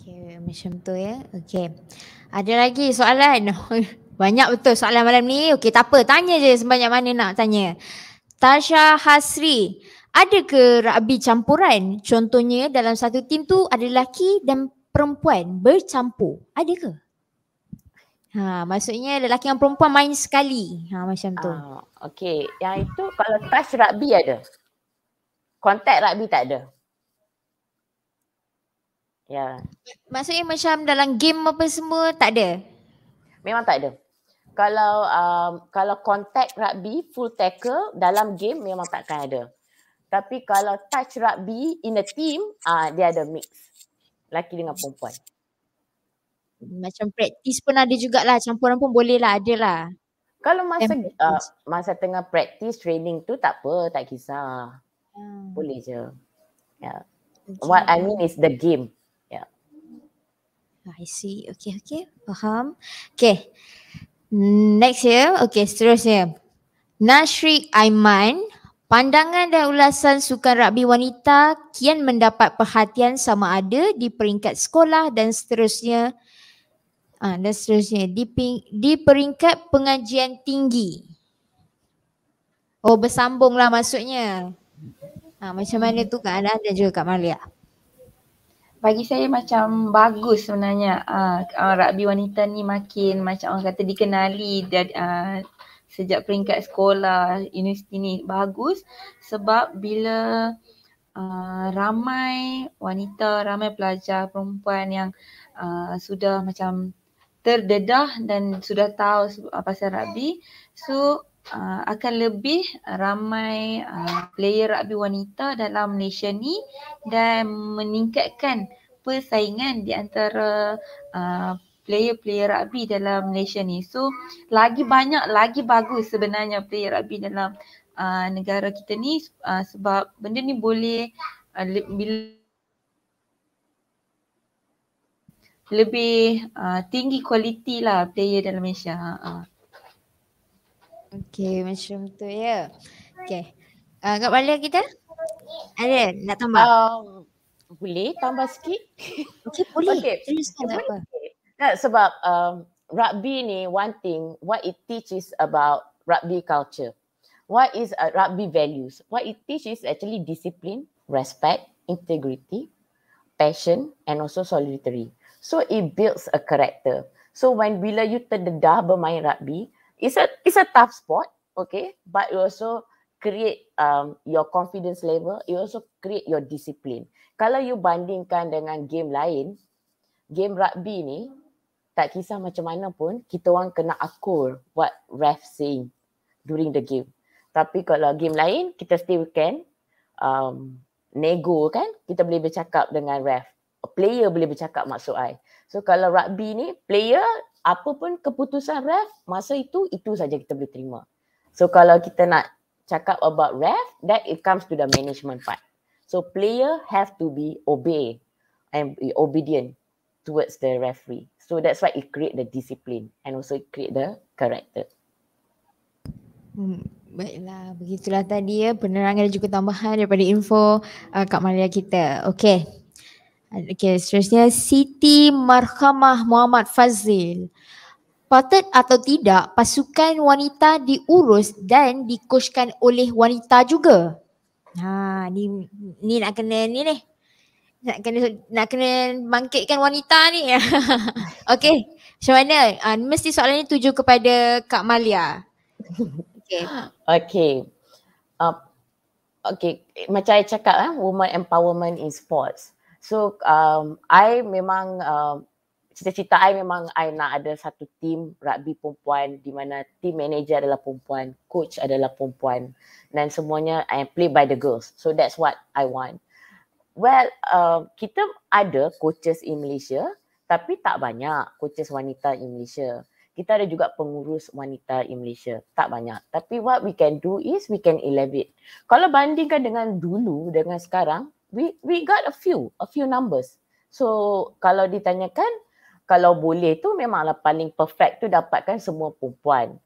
Okay, macam tu ya. Okay. Ada lagi soalan? Banyak betul soalan malam ni. Okay, tak apa. Tanya je sebanyak mana nak tanya. Tasha Hasri. Ada ke rugby campuran? Contohnya dalam satu tim tu ada lelaki dan perempuan bercampur. Ada ke? Ha, maksudnya lelaki dan perempuan main sekali. Ha, macam tu. Uh, okay. Yang itu kalau touch rugby ada. Contact rugby tak ada. Ya. Yeah. Maksudnya macam dalam game apa semua tak ada? Memang tak ada. Kalau um, kalau contact rugby full tackle dalam game memang takkan ada. Tapi kalau touch rugby in a team uh, dia ada mix. Laki dengan perempuan. Macam praktis pun ada jugalah. Campuran pun boleh lah. Ada lah. Kalau masa uh, masa tengah praktis training tu tak apa. Tak kisah. Hmm. Boleh je. Yeah. What I mean is the game. Ah, I see. Okay, okay. Faham. Okay. Next ya. Okay, seterusnya. Nashriq Aiman. Pandangan dan ulasan sukan rugby wanita kian mendapat perhatian sama ada di peringkat sekolah dan seterusnya ah dan seterusnya di, di peringkat pengajian tinggi. Oh bersambunglah maksudnya. Ah macam mana tu Kak ada dan juga Kak Malia bagi saya macam bagus sebenarnya uh, uh, rugby wanita ni makin macam orang kata dikenali dari uh, ah, sejak peringkat sekolah universiti ni bagus sebab bila uh, ramai wanita ramai pelajar perempuan yang uh, sudah macam terdedah dan sudah tahu uh, pasal rugby so Ah, akan lebih ramai uh, player rugby wanita dalam Malaysia ni dan meningkatkan persaingan di antara uh, player-player rugby dalam Malaysia ni. So lagi banyak lagi bagus sebenarnya player rugby dalam uh, negara kita ni uh, sebab benda ni boleh uh, lebih uh, tinggi kualiti lah player dalam Malaysia. Uh. Okay macam tu ya. Yeah. Okay. Uh, ah, Kak Malia kita? Ada nak tambah? Um, boleh tambah sikit? Okey, boleh. Okay. Kan, boleh. Tak, sebab um, rugby ni one thing what it teaches about rugby culture. What is uh, rugby values? What it teaches actually discipline, respect, integrity, passion and also solidarity. So it builds a character. So when bila you terdedah bermain rugby, it's a it's a tough spot, okay? But you also create um your confidence level, You also create your discipline. Kalau you bandingkan dengan game lain, game rugby ni tak kisah macam mana pun kita orang kena akur what ref saying during the game. Tapi kalau game lain kita still can um nego kan, kita boleh bercakap dengan ref. A player boleh bercakap maksud I. So kalau rugby ni player apa pun keputusan ref masa itu itu saja kita boleh terima. So kalau kita nak cakap about ref that it comes to the management part. So player have to be obey and be obedient towards the referee. So that's why it create the discipline and also it create the character. Hmm, baiklah, begitulah tadi ya penerangan dan juga tambahan daripada info uh, Kak Maria kita. Okay, Okey, seterusnya Siti Marhamah Muhammad Fazil. Patut atau tidak pasukan wanita diurus dan dikoskan oleh wanita juga? Ha, ni ni nak kena ni ni. Nak kena nak kena bangkitkan wanita ni. Okey. Macam mana? Uh, mesti soalan ni tuju kepada Kak Malia. Okey. Okey. Uh, um, Okey, macam saya cakap eh, woman empowerment in sports. So um, I memang uh, cita-cita I memang I nak ada satu tim rugby perempuan di mana tim manager adalah perempuan, coach adalah perempuan dan semuanya I play by the girls. So that's what I want. Well, uh, kita ada coaches in Malaysia tapi tak banyak coaches wanita in Malaysia. Kita ada juga pengurus wanita in Malaysia. Tak banyak. Tapi what we can do is we can elevate. Kalau bandingkan dengan dulu dengan sekarang, we we got a few a few numbers so kalau ditanyakan kalau boleh tu memanglah paling perfect tu dapatkan semua perempuan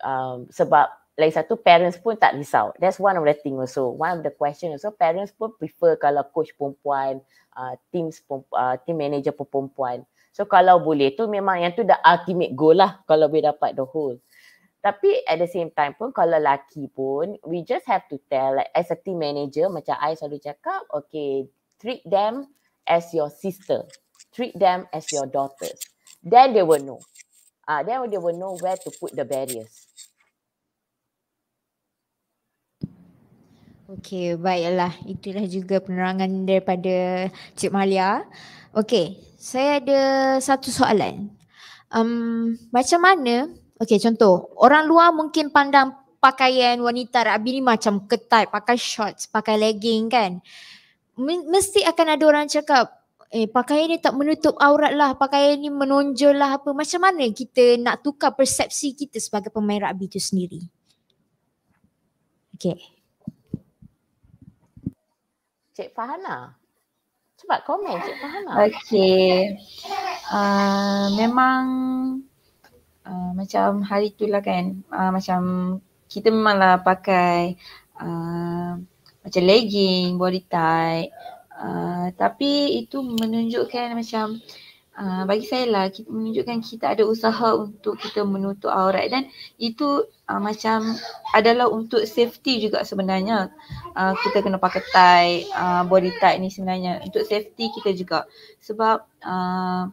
um, sebab lain satu parents pun tak risau that's one of the thing also one of the question also parents pun prefer kalau coach perempuan uh, teams perempuan, uh, team manager perempuan so kalau boleh tu memang yang tu dah ultimate goal lah kalau boleh dapat the whole tapi at the same time pun kalau laki pun we just have to tell like, as a team manager macam I selalu cakap okay treat them as your sister. Treat them as your daughters. Then they will know. Ah, uh, Then they will know where to put the barriers. Okay, baiklah. Itulah juga penerangan daripada Cik Malia. Okay, saya ada satu soalan. Um, macam mana Okay contoh orang luar mungkin pandang pakaian wanita Rabi ni macam ketat pakai shorts pakai legging kan mesti akan ada orang cakap eh pakaian ni tak menutup aurat lah pakaian ni menonjol lah apa macam mana kita nak tukar persepsi kita sebagai pemain rugby tu sendiri okey Cik Fahana cepat komen Cik Fahana okey uh, memang uh, macam hari tu lah kan uh, macam kita memanglah pakai uh, macam legging, body tight uh, tapi itu menunjukkan macam Uh, bagi saya lah kita menunjukkan kita ada usaha untuk kita menutup aurat dan itu uh, macam adalah untuk safety juga sebenarnya uh, kita kena pakai tight, uh, body tight ni sebenarnya untuk safety kita juga sebab uh,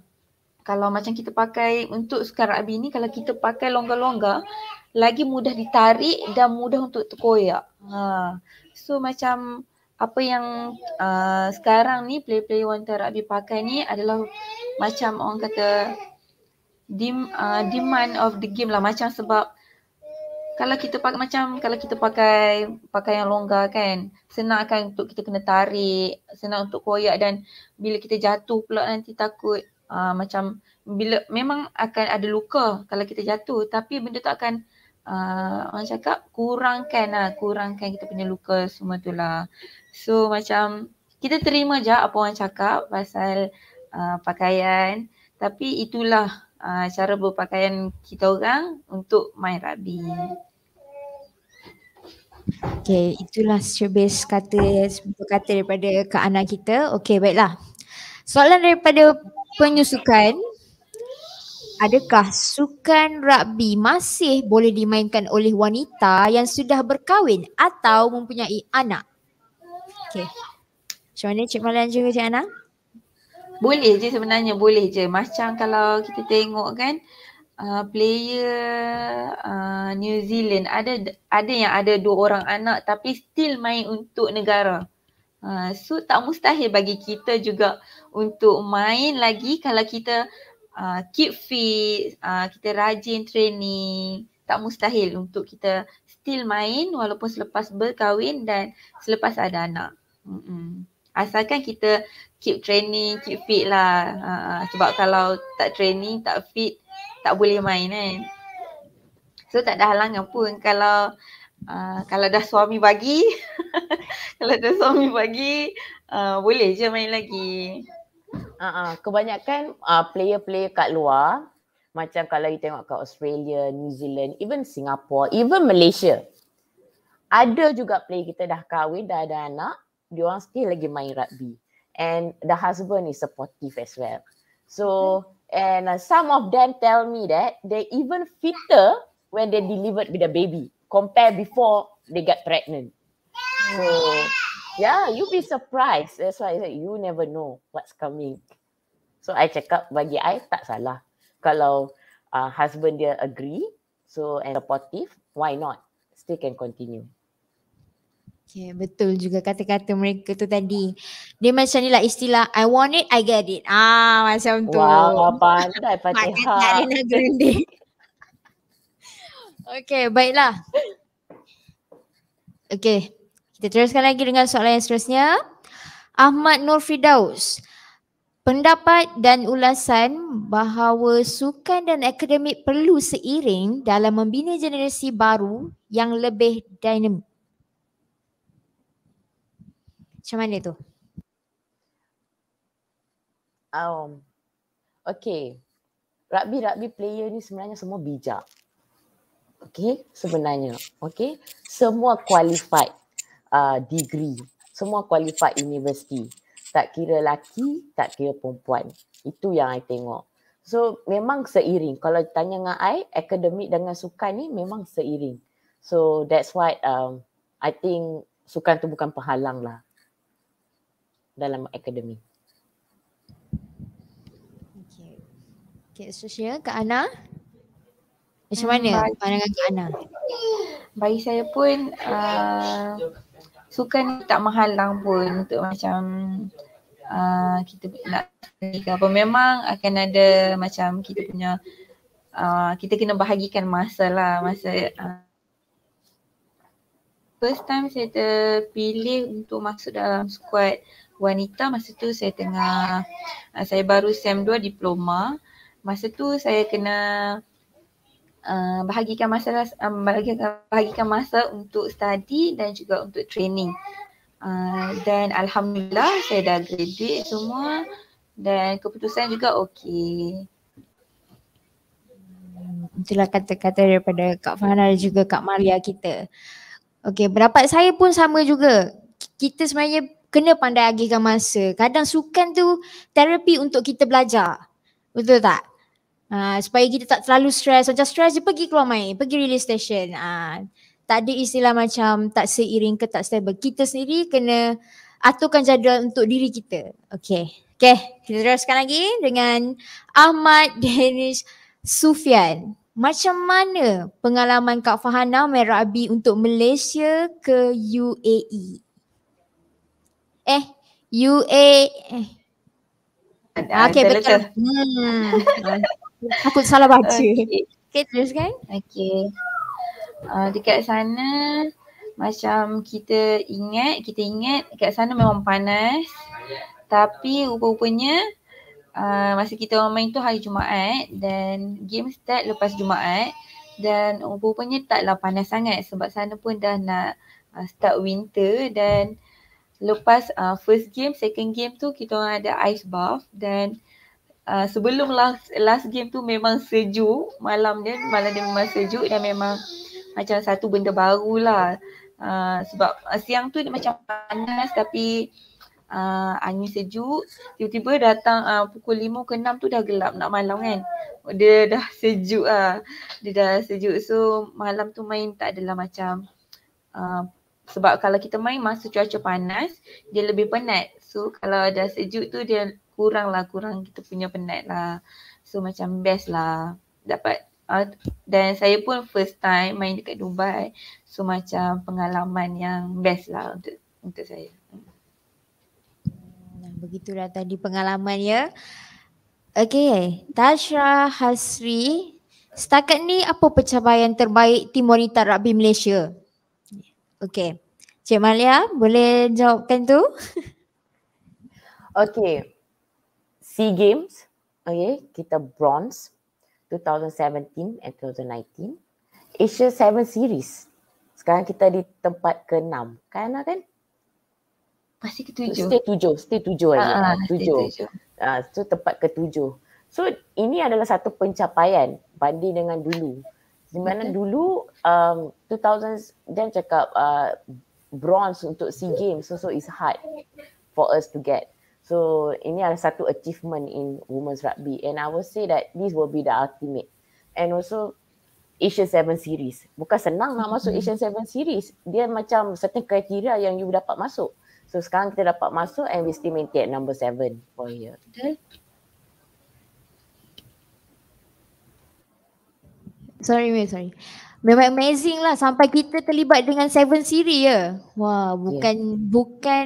kalau macam kita pakai untuk sekarang abi ni kalau kita pakai longgar-longgar lagi mudah ditarik dan mudah untuk terkoyak. Ha. So macam apa yang uh, sekarang ni play-play wanita rugby pakai ni adalah macam orang kata dim, uh, demand of the game lah macam sebab kalau kita pakai macam kalau kita pakai pakai yang longgar kan senang kan untuk kita kena tarik senang untuk koyak dan bila kita jatuh pula nanti takut uh, macam bila memang akan ada luka kalau kita jatuh tapi benda tu akan uh, orang cakap kurangkan lah kurangkan kita punya luka semua tu lah so macam kita terima je apa orang cakap pasal uh, pakaian tapi itulah uh, cara berpakaian kita orang untuk main rabi Okay, itulah sebes Bes kata, kata daripada Kak Ana kita. Okay, baiklah. Soalan daripada penyusukan Adakah sukan rugby masih boleh dimainkan oleh wanita yang sudah berkahwin atau mempunyai anak? Okey. Macam mana Cik Malan juga Cik Ana? Boleh je sebenarnya boleh je. Macam kalau kita tengok kan uh, player uh, New Zealand ada ada yang ada dua orang anak tapi still main untuk negara. Uh, so tak mustahil bagi kita juga untuk main lagi kalau kita uh, keep fit, uh, kita rajin training. Tak mustahil untuk kita still main walaupun selepas berkahwin dan selepas ada anak. Mm-mm. Asalkan kita keep training, keep fit lah. Uh, sebab kalau tak training, tak fit, tak boleh main kan. Eh. So tak ada halangan pun kalau uh, Ah, kalau dah suami bagi, kalau dah suami bagi, uh, boleh je main lagi. Uh, uh, kebanyakan uh, player-player kat luar, macam kalau kita tengok kat Australia, New Zealand, even Singapore, even Malaysia. Ada juga player kita dah kahwin, dah ada anak, dia orang still lagi main rugby. And the husband is supportive as well. So, and uh, some of them tell me that they even fitter when they delivered with the baby compare before they get pregnant. So, yeah, you be surprised. That's why I said you never know what's coming. So I check up bagi I tak salah. Kalau uh, husband dia agree, so and supportive, why not? Still can continue. Okay, betul juga kata-kata mereka tu tadi. Dia macam ni lah istilah, I want it, I get it. Ah, macam tu. Wow, pandai Fatihah. Pandai nak gerundi. Okay, baiklah. Okay, kita teruskan lagi dengan soalan yang seterusnya. Ahmad Nur Fidaus. Pendapat dan ulasan bahawa sukan dan akademik perlu seiring dalam membina generasi baru yang lebih dinamik. Macam mana tu? Um, okay. Rugby-rugby player ni sebenarnya semua bijak okay sebenarnya okay semua qualified uh, degree semua qualified university tak kira laki tak kira perempuan itu yang saya tengok so memang seiring kalau tanya dengan I akademik dengan sukan ni memang seiring so that's why um, I think sukan tu bukan penghalang lah dalam akademik Okay, Susia, Kak Ana, macam mana hmm, bagi, pandangan Kak Ana? Bagi saya pun uh, ni tak menghalang pun untuk macam uh, kita nak apa memang akan ada macam kita punya uh, kita kena bahagikan masa lah masa uh, first time saya terpilih untuk masuk dalam squad wanita masa tu saya tengah uh, saya baru SEM 2 diploma masa tu saya kena Eh, bahagikan masa uh, bahagikan, bahagikan masa untuk study dan juga untuk training. Eh, dan uh, alhamdulillah saya dah graduate semua dan keputusan juga okey. Itulah kata-kata daripada Kak Fana dan juga Kak Maria kita. Okey, pendapat saya pun sama juga. Kita sebenarnya kena pandai agihkan masa. Kadang sukan tu terapi untuk kita belajar. Betul tak? Ha, supaya kita tak terlalu stres. Macam stres je pergi keluar main, pergi release station. Uh, tak ada istilah macam tak seiring ke tak stable. Kita sendiri kena aturkan jadual untuk diri kita. Okay. Okay, kita teruskan lagi dengan Ahmad Danish Sufian. Macam mana pengalaman Kak Fahana Merabi untuk Malaysia ke UAE? Eh, UAE. Ah, okay, betul. Hmm. Ah. Aku salah baca. Okay, okay terus kan? Okay. Uh, dekat sana macam kita ingat, kita ingat dekat sana memang panas. Tapi rupa-rupanya uh, masa kita orang main tu hari Jumaat dan game start lepas Jumaat dan rupa-rupanya taklah panas sangat sebab sana pun dah nak uh, start winter dan lepas uh, first game, second game tu kita orang ada ice bath dan Ah, sebelum last last game tu memang sejuk malam dia malam dia memang sejuk dan memang macam satu benda baru lah uh, ah, sebab uh, siang tu dia macam panas tapi uh, angin sejuk tiba-tiba datang uh, pukul lima ke enam tu dah gelap nak malam kan dia dah sejuk lah dia dah sejuk so malam tu main tak adalah macam uh, sebab kalau kita main masa cuaca panas dia lebih penat so kalau dah sejuk tu dia kurang lah kurang kita punya penat lah so macam best lah dapat ah, dan uh, saya pun first time main dekat Dubai so macam pengalaman yang best lah untuk untuk saya hmm. nah begitulah tadi pengalaman ya Okay, Tasha Hasri setakat ni apa pencapaian terbaik tim wanita rugby Malaysia Okay, Cik Malia boleh jawabkan tu Okay, SEA Games, okay, kita bronze 2017 and 2019. Asia 7 Series. Sekarang kita di tempat ke-6. Kan, kan? Pasti ke-7. Stay 7. Stay 7 uh, lagi. Uh, Ah, uh, so tempat ke-7. So, ini adalah satu pencapaian banding dengan dulu. Di mana dulu um, 2000 dan cakap uh, bronze untuk SEA Games so, so it's hard for us to get. So ini adalah satu achievement in women's rugby and I will say that this will be the ultimate. And also Asian 7 series. Bukan senang nak masuk Asian 7 series. Dia macam certain criteria yang you dapat masuk. So sekarang kita dapat masuk and we still maintain at number 7 for here. Sorry, wait, sorry. Memang amazing lah sampai kita terlibat dengan Seven series ya. Wah, ya. bukan yeah. bukan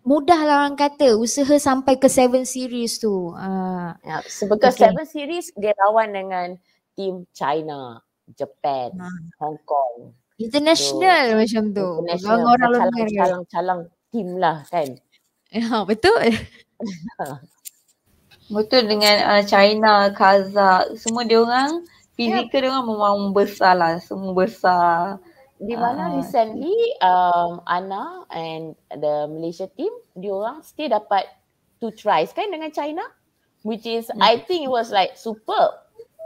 mudah lah orang kata usaha sampai ke Seven series tu. Uh. Ah. Yeah, sebab okay. 7 series dia lawan dengan tim China, Japan, ah. Hong Kong. International so, macam tu. International, orang orang luar negara. Calang-calang team lah kan. Ya, yeah, betul. betul dengan uh, China, Kazakh, semua dia orang fizikal yeah. dia orang memang besar lah semua besar di mana uh, recently um, Ana and the Malaysia team dia orang still dapat two tries kan dengan China which is yeah. I hmm. think it was like superb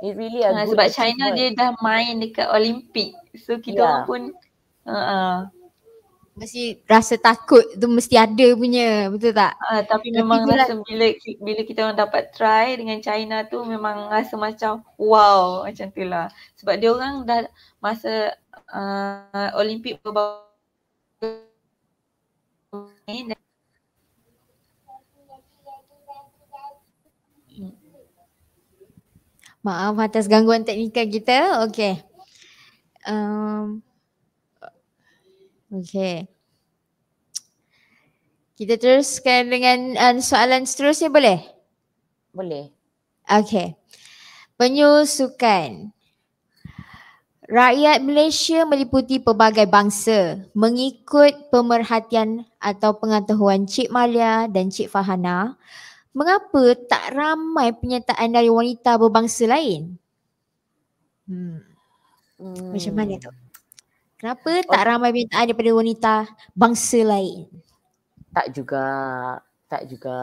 it really a nah, good sebab China dia dah main dekat Olimpik so kita yeah. orang pun uh, mesti rasa takut tu mesti ada punya betul tak uh, tapi memang tapi rasa bila bila kita orang dapat try dengan China tu memang rasa macam wow macam tu lah sebab dia orang dah masa uh, Olimpik berbawa Maaf atas gangguan teknikal kita. Okay. Um, Okay. Kita teruskan dengan uh, soalan seterusnya boleh? Boleh. Okay. Penyusukan. Rakyat Malaysia meliputi pelbagai bangsa mengikut pemerhatian atau pengetahuan Cik Malia dan Cik Fahana. Mengapa tak ramai penyertaan dari wanita berbangsa lain? Hmm. Hmm. Macam mana tu? Kenapa oh. tak ramai permintaan daripada wanita bangsa lain? Tak juga, tak juga.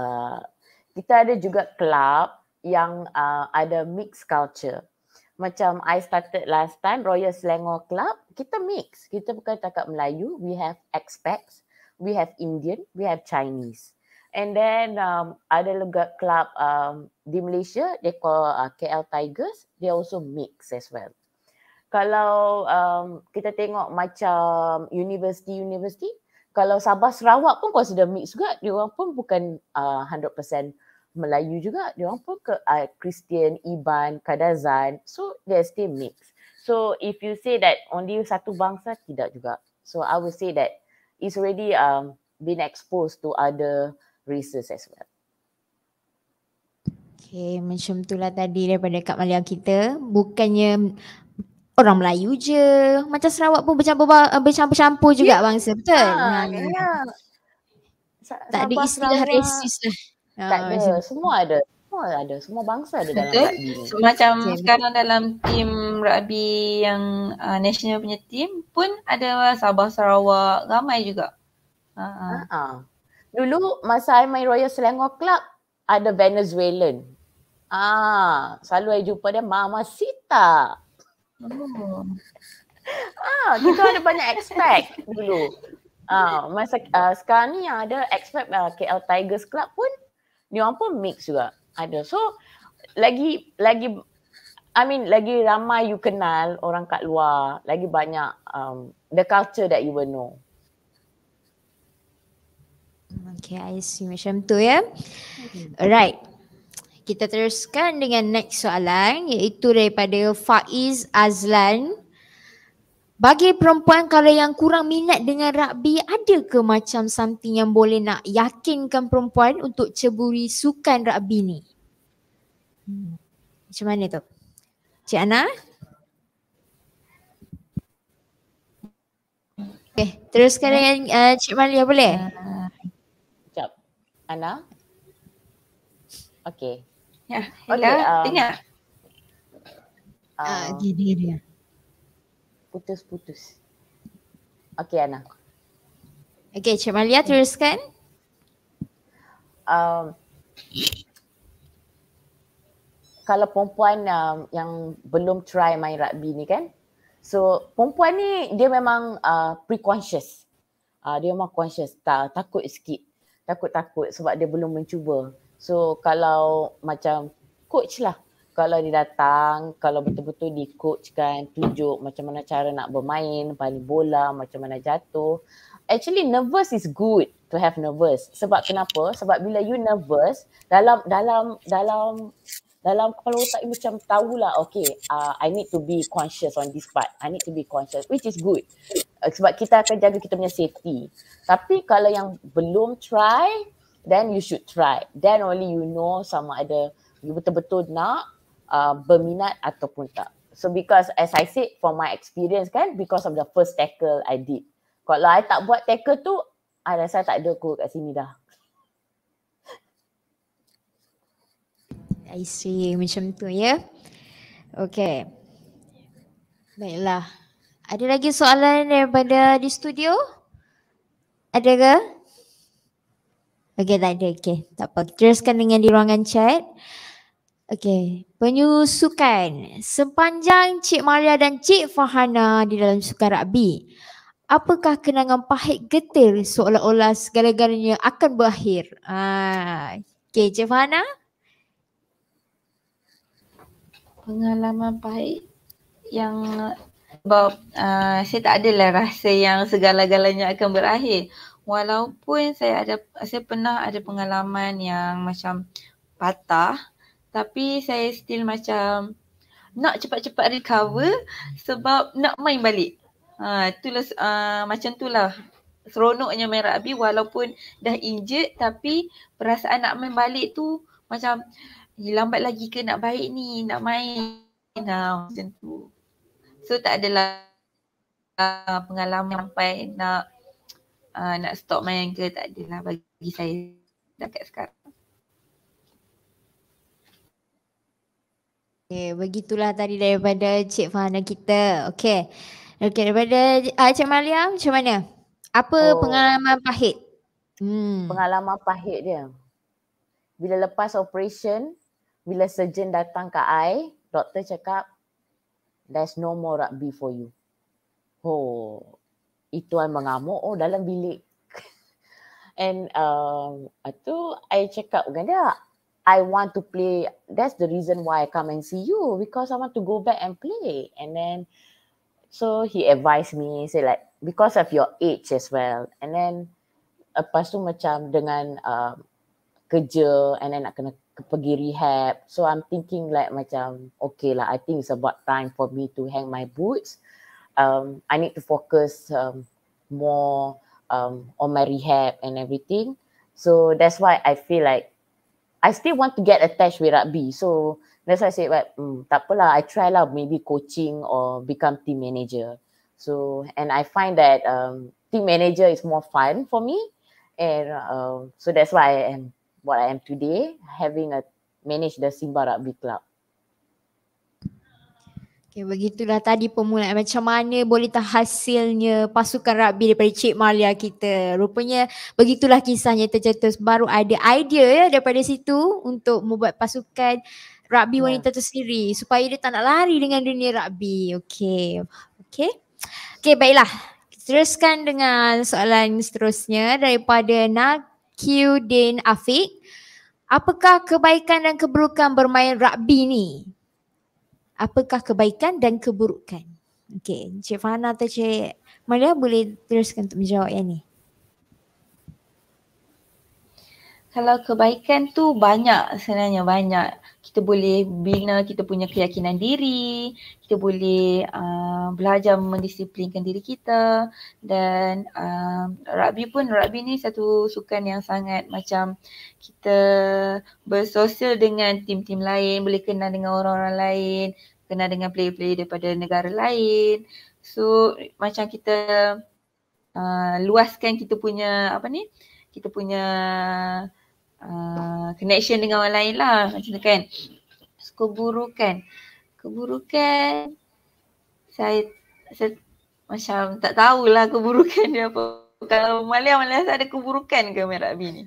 Kita ada juga club yang uh, ada mix culture. Macam I started last time Royal Selangor Club, kita mix. Kita bukan cakap Melayu, we have expats, we have Indian, we have Chinese. And then um, ada juga club um, di Malaysia, they call uh, KL Tigers, they also mix as well kalau um, kita tengok macam universiti-universiti, kalau Sabah Sarawak pun consider mix juga, dia orang pun bukan uh, 100% Melayu juga, dia orang pun ke uh, Christian, Iban, Kadazan. So they still mix. So if you say that only satu bangsa tidak juga. So I would say that it's already um been exposed to other races as well. Okay, macam itulah tadi daripada Kak Malia kita. Bukannya orang Melayu je. Macam Sarawak pun eh, bercampur-campur juga ya. bangsa. Betul? Ha, ha. Ya. Tak ada istilah resis lah. Tak ada. Oh, semua ada. Semua ada. Semua bangsa ada dalam okay. rugby. Macam okay. sekarang dalam tim rugby yang uh, national punya tim pun ada Sabah, Sarawak. Ramai juga. Uh-huh. Uh-huh. Dulu masa saya main Royal Selangor Club ada Venezuelan. Ah, selalu saya jumpa dia Mama Sita. Oh, Ah, kita ada banyak expect dulu. Ah, masa uh, sekarang ni yang ada expect uh, ah, KL Tigers Club pun ni orang pun mix juga. Ada. So lagi lagi I mean lagi ramai you kenal orang kat luar, lagi banyak um, the culture that you will know. Okay, I see macam tu ya. Yeah? Alright. Kita teruskan dengan next soalan iaitu daripada Faiz Azlan. Bagi perempuan kalau yang kurang minat dengan rugby, ada ke macam something yang boleh nak yakinkan perempuan untuk ceburi sukan rugby ni? Hmm. Macam mana tu? Cik Ana? Okay, teruskan ya. dengan uh, Cik Malia boleh? Uh, sekejap. Ana? Okay, Ya, Okay. Hello. Um, dengar. Um, ah, dia, dia, Putus, putus. Okay, Ana. Okay, Cik Malia teruskan. Um, kalau perempuan um, yang belum try main rugby ni kan, so perempuan ni dia memang uh, pre-conscious. Uh, dia memang conscious, tak, takut sikit. Takut-takut sebab dia belum mencuba. So kalau macam coach lah kalau dia datang, kalau betul-betul di coach kan, tunjuk macam mana cara nak bermain, balik bola, macam mana jatuh. Actually nervous is good to have nervous. Sebab kenapa? Sebab bila you nervous, dalam dalam dalam dalam kepala otak you macam tahulah, okay, uh, I need to be conscious on this part. I need to be conscious, which is good. Uh, sebab kita akan jaga kita punya safety. Tapi kalau yang belum try, then you should try. Then only you know sama ada you betul-betul nak uh, berminat ataupun tak. So because as I said from my experience kan because of the first tackle I did. Kalau I tak buat tackle tu, I rasa I tak ada kot kat sini dah. I see macam tu ya. Yeah? Okay. Baiklah. Ada lagi soalan daripada di studio? Ada ke? Okay, tak ada. Okay, tak apa. Teruskan dengan di ruangan chat. Okay, penyusukan. Sepanjang Cik Maria dan Cik Fahana di dalam sukan rugby, apakah kenangan pahit getir seolah-olah segala-galanya akan berakhir? Ah, Cik Fahana? Pengalaman pahit yang bob uh, saya tak adalah rasa yang segala-galanya akan berakhir walaupun saya ada saya pernah ada pengalaman yang macam patah tapi saya still macam nak cepat-cepat recover sebab nak main balik. Ha itulah uh, macam itulah seronoknya main rugby walaupun dah injured tapi perasaan nak main balik tu macam eh, lambat lagi ke nak baik ni nak main Nah ha, macam tu. So tak adalah uh, pengalaman sampai nak uh, nak stop main ke tak adalah bagi saya dekat sekarang. Okay, begitulah tadi daripada Cik Fahana kita. Okay. Okay, daripada uh, Cik Malia, macam mana? Apa oh. pengalaman pahit? Hmm. Pengalaman pahit dia. Bila lepas operation, bila surgeon datang ke I, doktor cakap, there's no more rugby for you. Oh, Ituan mengamuk oh dalam bilik. And um, tu I cakap dengan dia, I want to play. That's the reason why I come and see you because I want to go back and play. And then, so he advised me, say like, because of your age as well. And then, lepas tu macam dengan um, kerja and then nak kena pergi rehab. So I'm thinking like macam, okay lah, I think it's about time for me to hang my boots. um, I need to focus um, more um, on my rehab and everything. So that's why I feel like I still want to get attached with rugby. So that's why I said, but mm, I try lah maybe coaching or become team manager. So and I find that um, team manager is more fun for me, and um, so that's why I am what I am today, having a manage the Simba Rugby Club. Okay, begitulah tadi pemula macam mana boleh tahu hasilnya pasukan rugby daripada Cik Malia kita. Rupanya begitulah kisahnya tercetus baru ada idea ya daripada situ untuk membuat pasukan rugby ya. wanita tersendiri supaya dia tak nak lari dengan dunia rugby. Okay. Okay. Okay baiklah. Teruskan dengan soalan seterusnya daripada Nakiuddin Afiq. Apakah kebaikan dan keburukan bermain rugby ni? apakah kebaikan dan keburukan? Okey, Cik Fana atau Cik Maria boleh teruskan untuk menjawab yang ni. kalau kebaikan tu banyak sebenarnya banyak kita boleh bina kita punya keyakinan diri kita boleh uh, belajar mendisiplinkan diri kita dan uh, rugby pun rugby ni satu sukan yang sangat macam kita bersosial dengan tim-tim lain boleh kenal dengan orang-orang lain kenal dengan player-player daripada negara lain so macam kita uh, luaskan kita punya apa ni kita punya Ah, connection dengan orang lain lah macam kan keburukan keburukan saya, saya macam tak tahulah keburukan dia apa kalau Malia Malia saya ada keburukan ke main rugby ni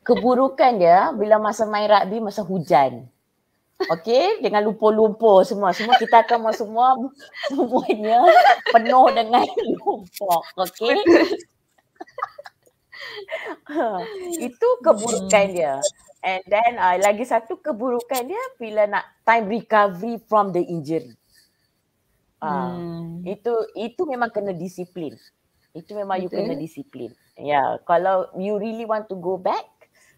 keburukan dia bila masa main rugby masa hujan Okey, jangan lumpur-lumpur semua. Semua kita akan semua semuanya penuh dengan lumpur. Okey. itu keburukan hmm. dia. And then uh, lagi satu keburukan dia bila nak time recovery from the injury. Uh, hmm. Itu itu memang kena disiplin. Itu memang okay. you kena disiplin. Yeah, kalau you really want to go back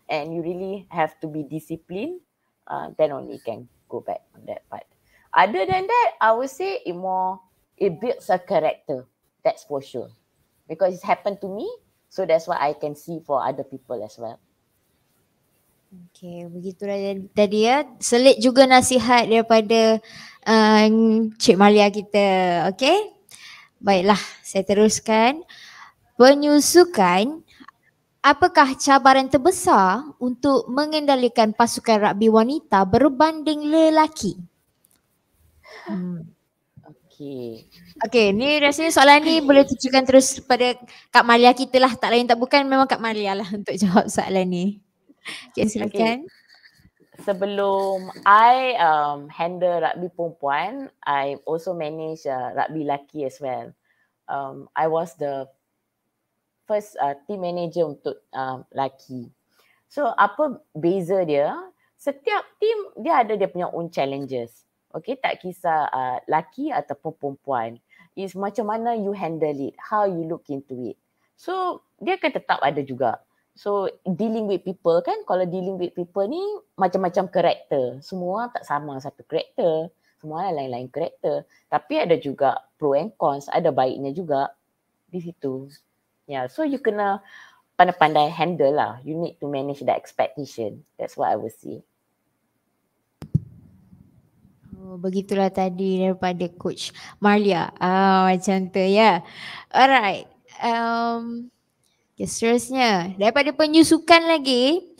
and you really have to be disciplined, uh, then only can go back on that part. Other than that, I would say it more it builds a character. That's for sure. Because it happened to me, So that's what I can see for other people as well. Okay, begitulah tadi ya. Selit juga nasihat daripada um, Cik Malia kita. Okay, baiklah saya teruskan. Penyusukan, apakah cabaran terbesar untuk mengendalikan pasukan rugby wanita berbanding lelaki? Hmm. Okay. Okay, ni rasanya soalan ni boleh tujukan terus kepada Kak Malia kita lah. Tak lain tak bukan memang Kak Malia lah untuk jawab soalan ni. Okay, silakan. Okay. Sebelum I um, handle rugby perempuan, I also manage uh, rugby lelaki as well. Um, I was the first uh, team manager untuk uh, lelaki. So apa beza dia? Setiap team dia ada dia punya own challenges. Okay, tak kisah uh, laki ataupun perempuan. Is macam mana you handle it, how you look into it. So, dia akan tetap ada juga. So, dealing with people kan, kalau dealing with people ni macam-macam karakter. Semua tak sama satu karakter. Semua lain-lain karakter. Tapi ada juga pro and cons, ada baiknya juga di situ. yeah. so you kena pandai-pandai handle lah. You need to manage the expectation. That's what I would say begitulah tadi daripada coach Marlia. Ah oh, macam tu ya. Alright. Um seterusnya daripada penyusukan lagi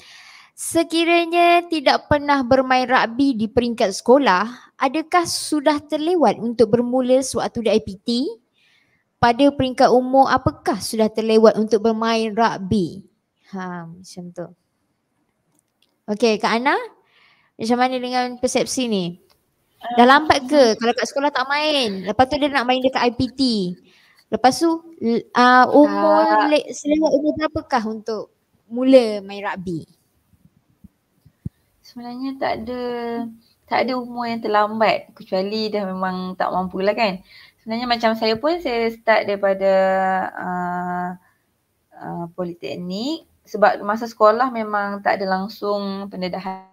sekiranya tidak pernah bermain rugby di peringkat sekolah, adakah sudah terlewat untuk bermula sewaktu di IPT? Pada peringkat umur apakah sudah terlewat untuk bermain rugby? Ha macam tu. Okey, Kak Ana, macam mana dengan persepsi ni? Dah lambat ke kalau kat sekolah tak main? Lepas tu dia nak main dekat IPT. Lepas tu uh, umur uh, le- umur berapakah untuk mula main rugby? Sebenarnya tak ada tak ada umur yang terlambat kecuali dah memang tak mampu lah kan. Sebenarnya macam saya pun saya start daripada uh, uh, politeknik sebab masa sekolah memang tak ada langsung pendedahan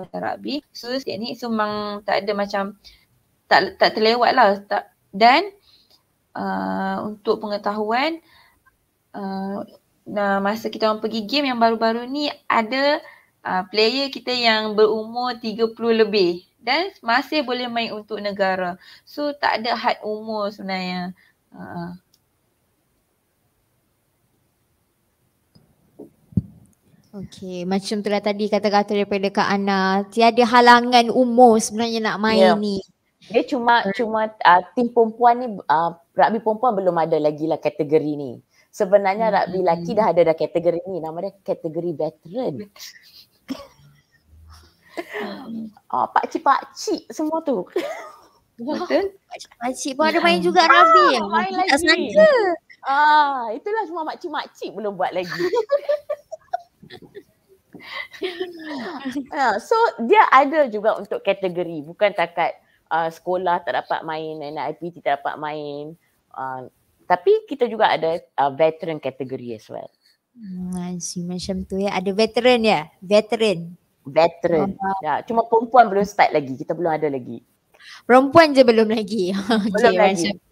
kata Rabi. So setiap ni sumang tak ada macam tak tak terlewat lah. Tak, dan uh, untuk pengetahuan uh, masa kita orang pergi game yang baru-baru ni ada uh, player kita yang berumur 30 lebih dan masih boleh main untuk negara. So tak ada had umur sebenarnya. Uh, Okey, macam itulah tadi kata-kata daripada Kak Ana, tiada halangan umur sebenarnya nak main yeah. ni. Dia cuma hmm. cuma uh, tim perempuan ni uh, rugby perempuan belum ada lagi lah kategori ni. Sebenarnya hmm. rugby lelaki dah ada dah kategori ni, nama dia kategori veteran. Ah, pak cik pak cik semua tu. Betul? Pak cik pun ada main ah. juga rabi Ah, main lagi. Tak sengaja. Ah, itulah semua mak cik mak cik belum buat lagi. Ah, so dia ada juga untuk kategori bukan takat uh, sekolah tak dapat main NIPT tak dapat main uh, tapi kita juga ada uh, veteran kategori as well. Nice hmm, macam tu ya ada veteran ya veteran veteran. Uh, ya cuma perempuan belum start lagi kita belum ada lagi. Perempuan je belum lagi. okay, belum lagi. Macam-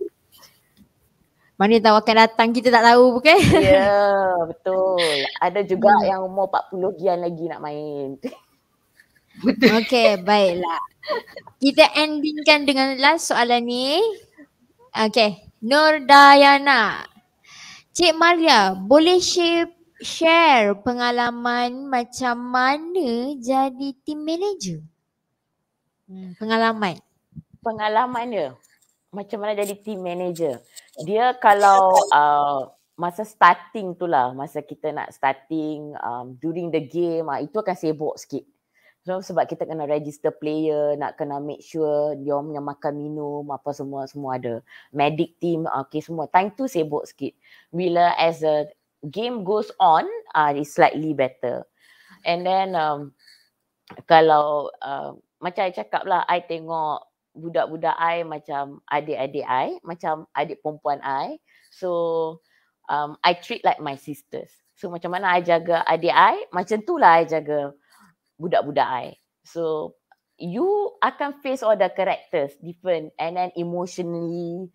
mana tahu akan datang kita tak tahu bukan? Ya yeah, betul. Ada juga hmm. yang umur 40 gian lagi nak main. Betul. Okay baiklah. Kita endingkan dengan last soalan ni. Okay. Nur Dayana. Cik Maria boleh share share pengalaman macam mana jadi team manager? Hmm, pengalaman. Pengalaman dia. Macam mana jadi team manager? dia kalau uh, masa starting tu lah, masa kita nak starting um, during the game, uh, itu akan sibuk sikit. So, sebab kita kena register player, nak kena make sure dia punya makan minum, apa semua, semua ada. Medic team, ah, okay semua. Time tu sibuk sikit. Bila as a game goes on, uh, it's slightly better. And then, um, kalau uh, macam I cakap lah, I tengok budak-budak I macam adik-adik I, macam adik perempuan I. So, um, I treat like my sisters. So, macam mana I jaga adik I, macam tu lah I jaga budak-budak I. So, you akan face all the characters different and then emotionally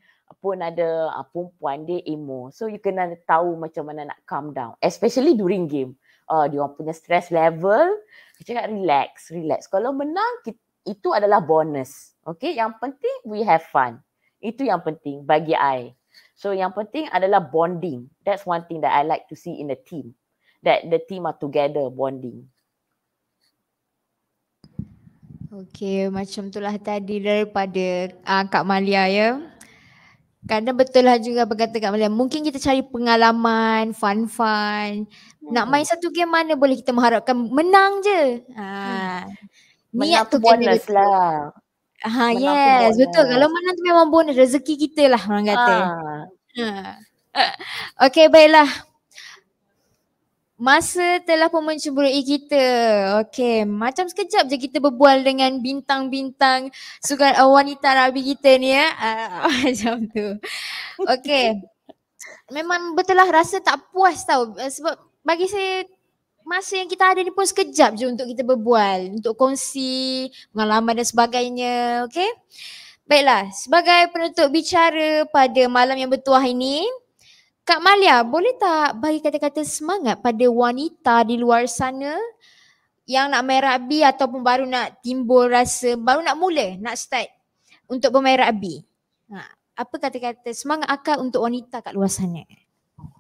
pun ada uh, perempuan dia emo. So, you kena tahu macam mana nak calm down. Especially during game. Uh, dia orang punya stress level. Dia cakap relax, relax. Kalau menang, kita, itu adalah bonus. Okay, yang penting we have fun. Itu yang penting bagi I. So yang penting adalah bonding. That's one thing that I like to see in the team. That the team are together bonding. Okay, macam itulah tadi daripada uh, Kak Malia ya. Kerana betul lah juga berkata Kak Malia, mungkin kita cari pengalaman, fun-fun. Hmm. Nak main hmm. satu game mana boleh kita mengharapkan menang je. Ha. Hmm. Niat menang tu bonus lah. Ha yes, bonus. betul. Kalau lah. menang tu memang bonus rezeki kita lah orang kata. Ah. Ha. Okay, baiklah. Masa telah pun mencemburui kita. Okay, macam sekejap je kita berbual dengan bintang-bintang suka uh, wanita Arabi kita ni ya. Uh, macam tu. Okay. Memang betul lah rasa tak puas tau eh, sebab bagi saya masa yang kita ada ni pun sekejap je untuk kita berbual, untuk kongsi pengalaman dan sebagainya, okey? Baiklah, sebagai penutup bicara pada malam yang bertuah ini, Kak Malia, boleh tak bagi kata-kata semangat pada wanita di luar sana yang nak main rugby ataupun baru nak timbul rasa, baru nak mula, nak start untuk bermain rugby? Ha, apa kata-kata semangat akak untuk wanita kat luar sana?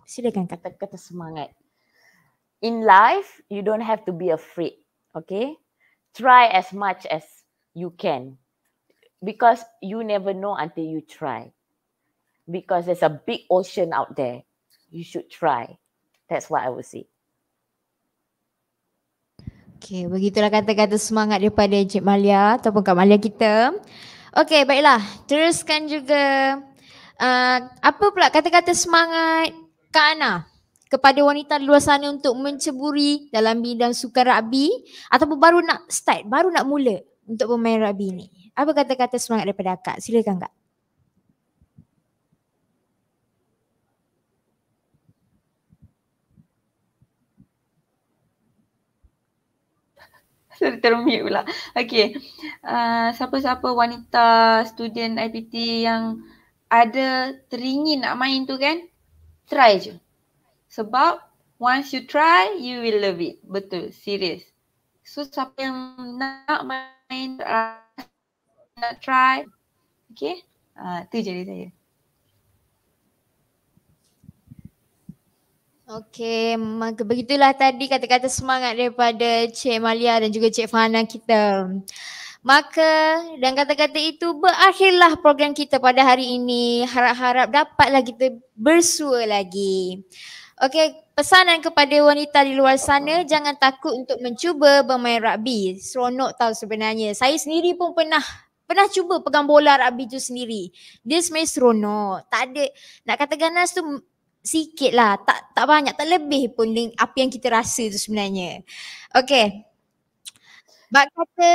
Silakan kata-kata semangat in life, you don't have to be afraid. Okay? Try as much as you can. Because you never know until you try. Because there's a big ocean out there. You should try. That's what I would say. Okay, begitulah kata-kata semangat daripada Encik Malia ataupun Kak Malia kita. Okay, baiklah. Teruskan juga. Uh, apa pula kata-kata semangat Kak Ana? kepada wanita di luar sana untuk menceburi dalam bidang sukan rugby atau baru nak start, baru nak mula untuk bermain rugby ni. Apa kata-kata semangat daripada Kak? Silakan Kak. Termute pula. Okay. Uh, siapa-siapa wanita student IPT yang ada teringin nak main tu kan, try je. Sebab once you try, you will love it. Betul, serious. So siapa yang nak main, nak try, okay? Uh, tu jadi saya. Okay, maka begitulah tadi kata-kata semangat daripada Cik Malia dan juga Cik Fahana kita. Maka dan kata-kata itu berakhirlah program kita pada hari ini. Harap-harap dapatlah kita bersua lagi. Okey, pesanan kepada wanita di luar sana, jangan takut untuk mencuba bermain rugby. Seronok tau sebenarnya. Saya sendiri pun pernah pernah cuba pegang bola rugby tu sendiri. Dia sebenarnya seronok. Tak ada, nak kata ganas tu sikit lah. Tak, tak banyak, tak lebih pun dengan apa yang kita rasa tu sebenarnya. Okey. Mak kata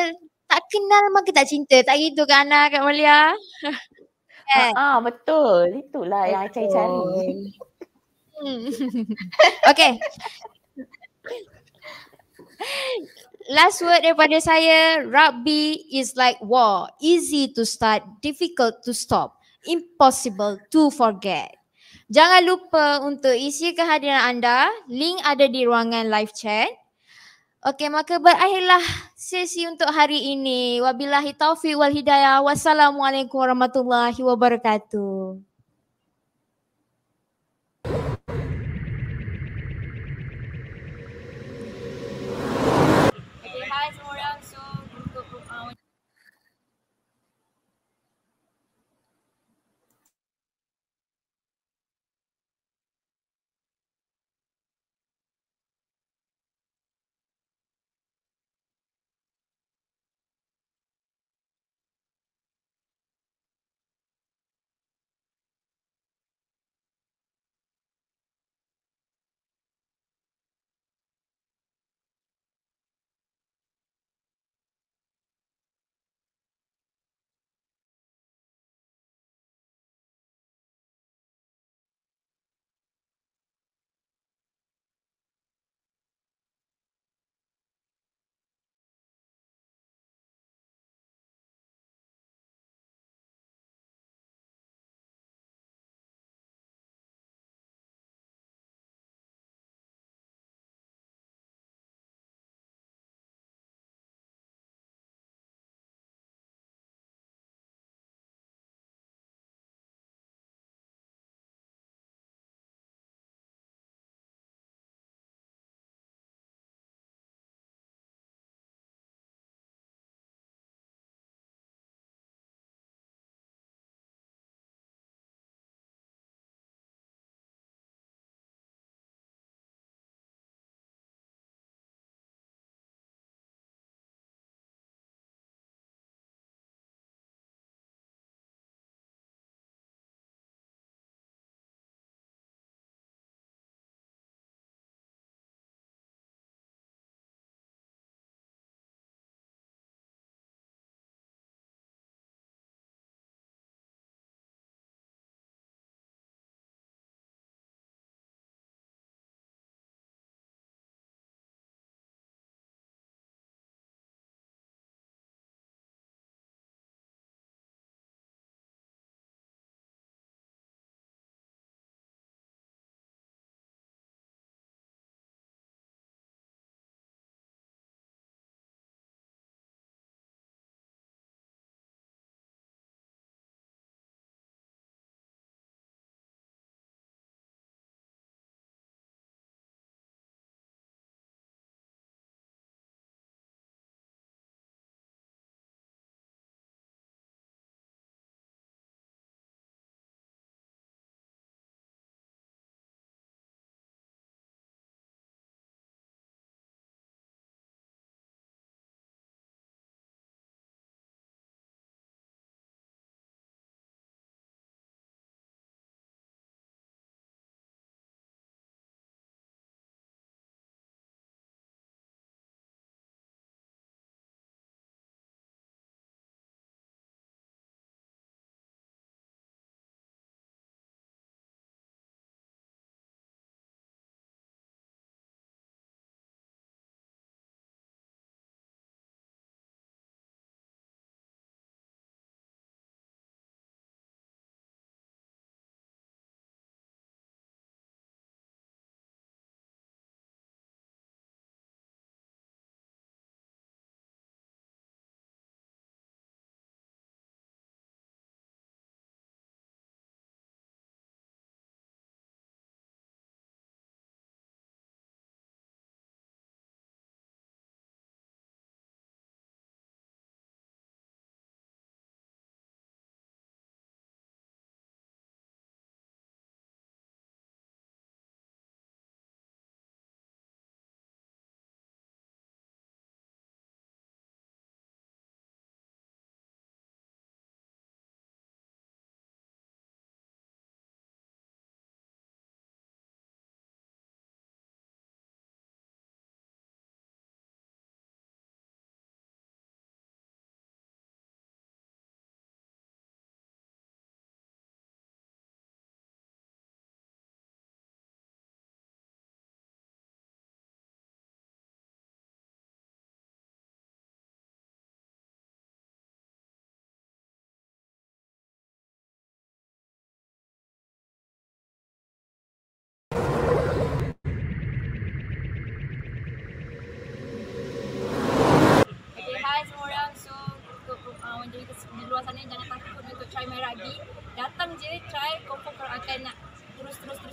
tak kenal maka tak cinta. Tak gitu kan anak Kak Malia? Ah, ah, betul. Itulah betul. yang saya cari. Hmm. okay. Last word daripada saya, rugby is like war. Easy to start, difficult to stop. Impossible to forget. Jangan lupa untuk isi kehadiran anda. Link ada di ruangan live chat. Okay, maka berakhirlah sesi untuk hari ini. Wabillahi taufiq wal hidayah. Wassalamualaikum warahmatullahi wabarakatuh.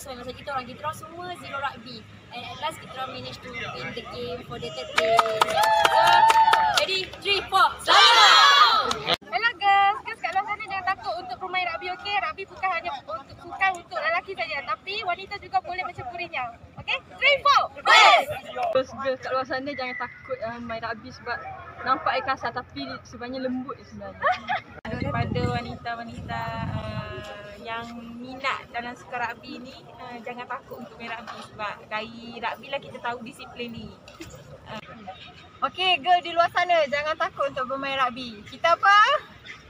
last one masa kita orang kita orang semua zero rugby and at last kita orang manage to win the game for the third game jadi three four. salam hello girls guys kat luar sana jangan takut untuk bermain rugby okey rugby bukan hanya untuk bukan untuk lelaki saja tapi wanita juga boleh macam kurinya Eh, Terus girls kat luar sana jangan takut uh, main rugby sebab nampak air kasar tapi sebenarnya lembut sebenarnya. Kepada wanita-wanita uh, yang minat dalam suka rugby ni uh, jangan takut untuk main rugby sebab dari rugby lah kita tahu disiplin ni. Uh. Okay girl di luar sana jangan takut untuk bermain rugby. Kita apa?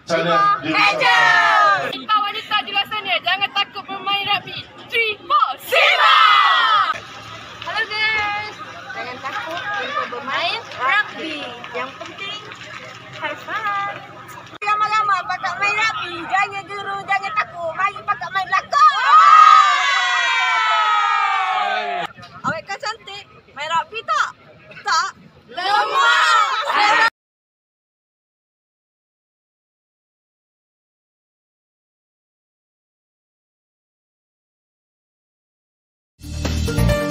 Cuma Angel! Kita wanita di luar jangan takut bermain rugby. 3, 4, guys. Jangan takut untuk bermain rugby. Yang penting have fun. Lama-lama pakak main rugby, jangan geru, jangan takut. Mari pakak main lakon. Awak kan cantik, main rugby tak? Tak. Lemah. Thank you.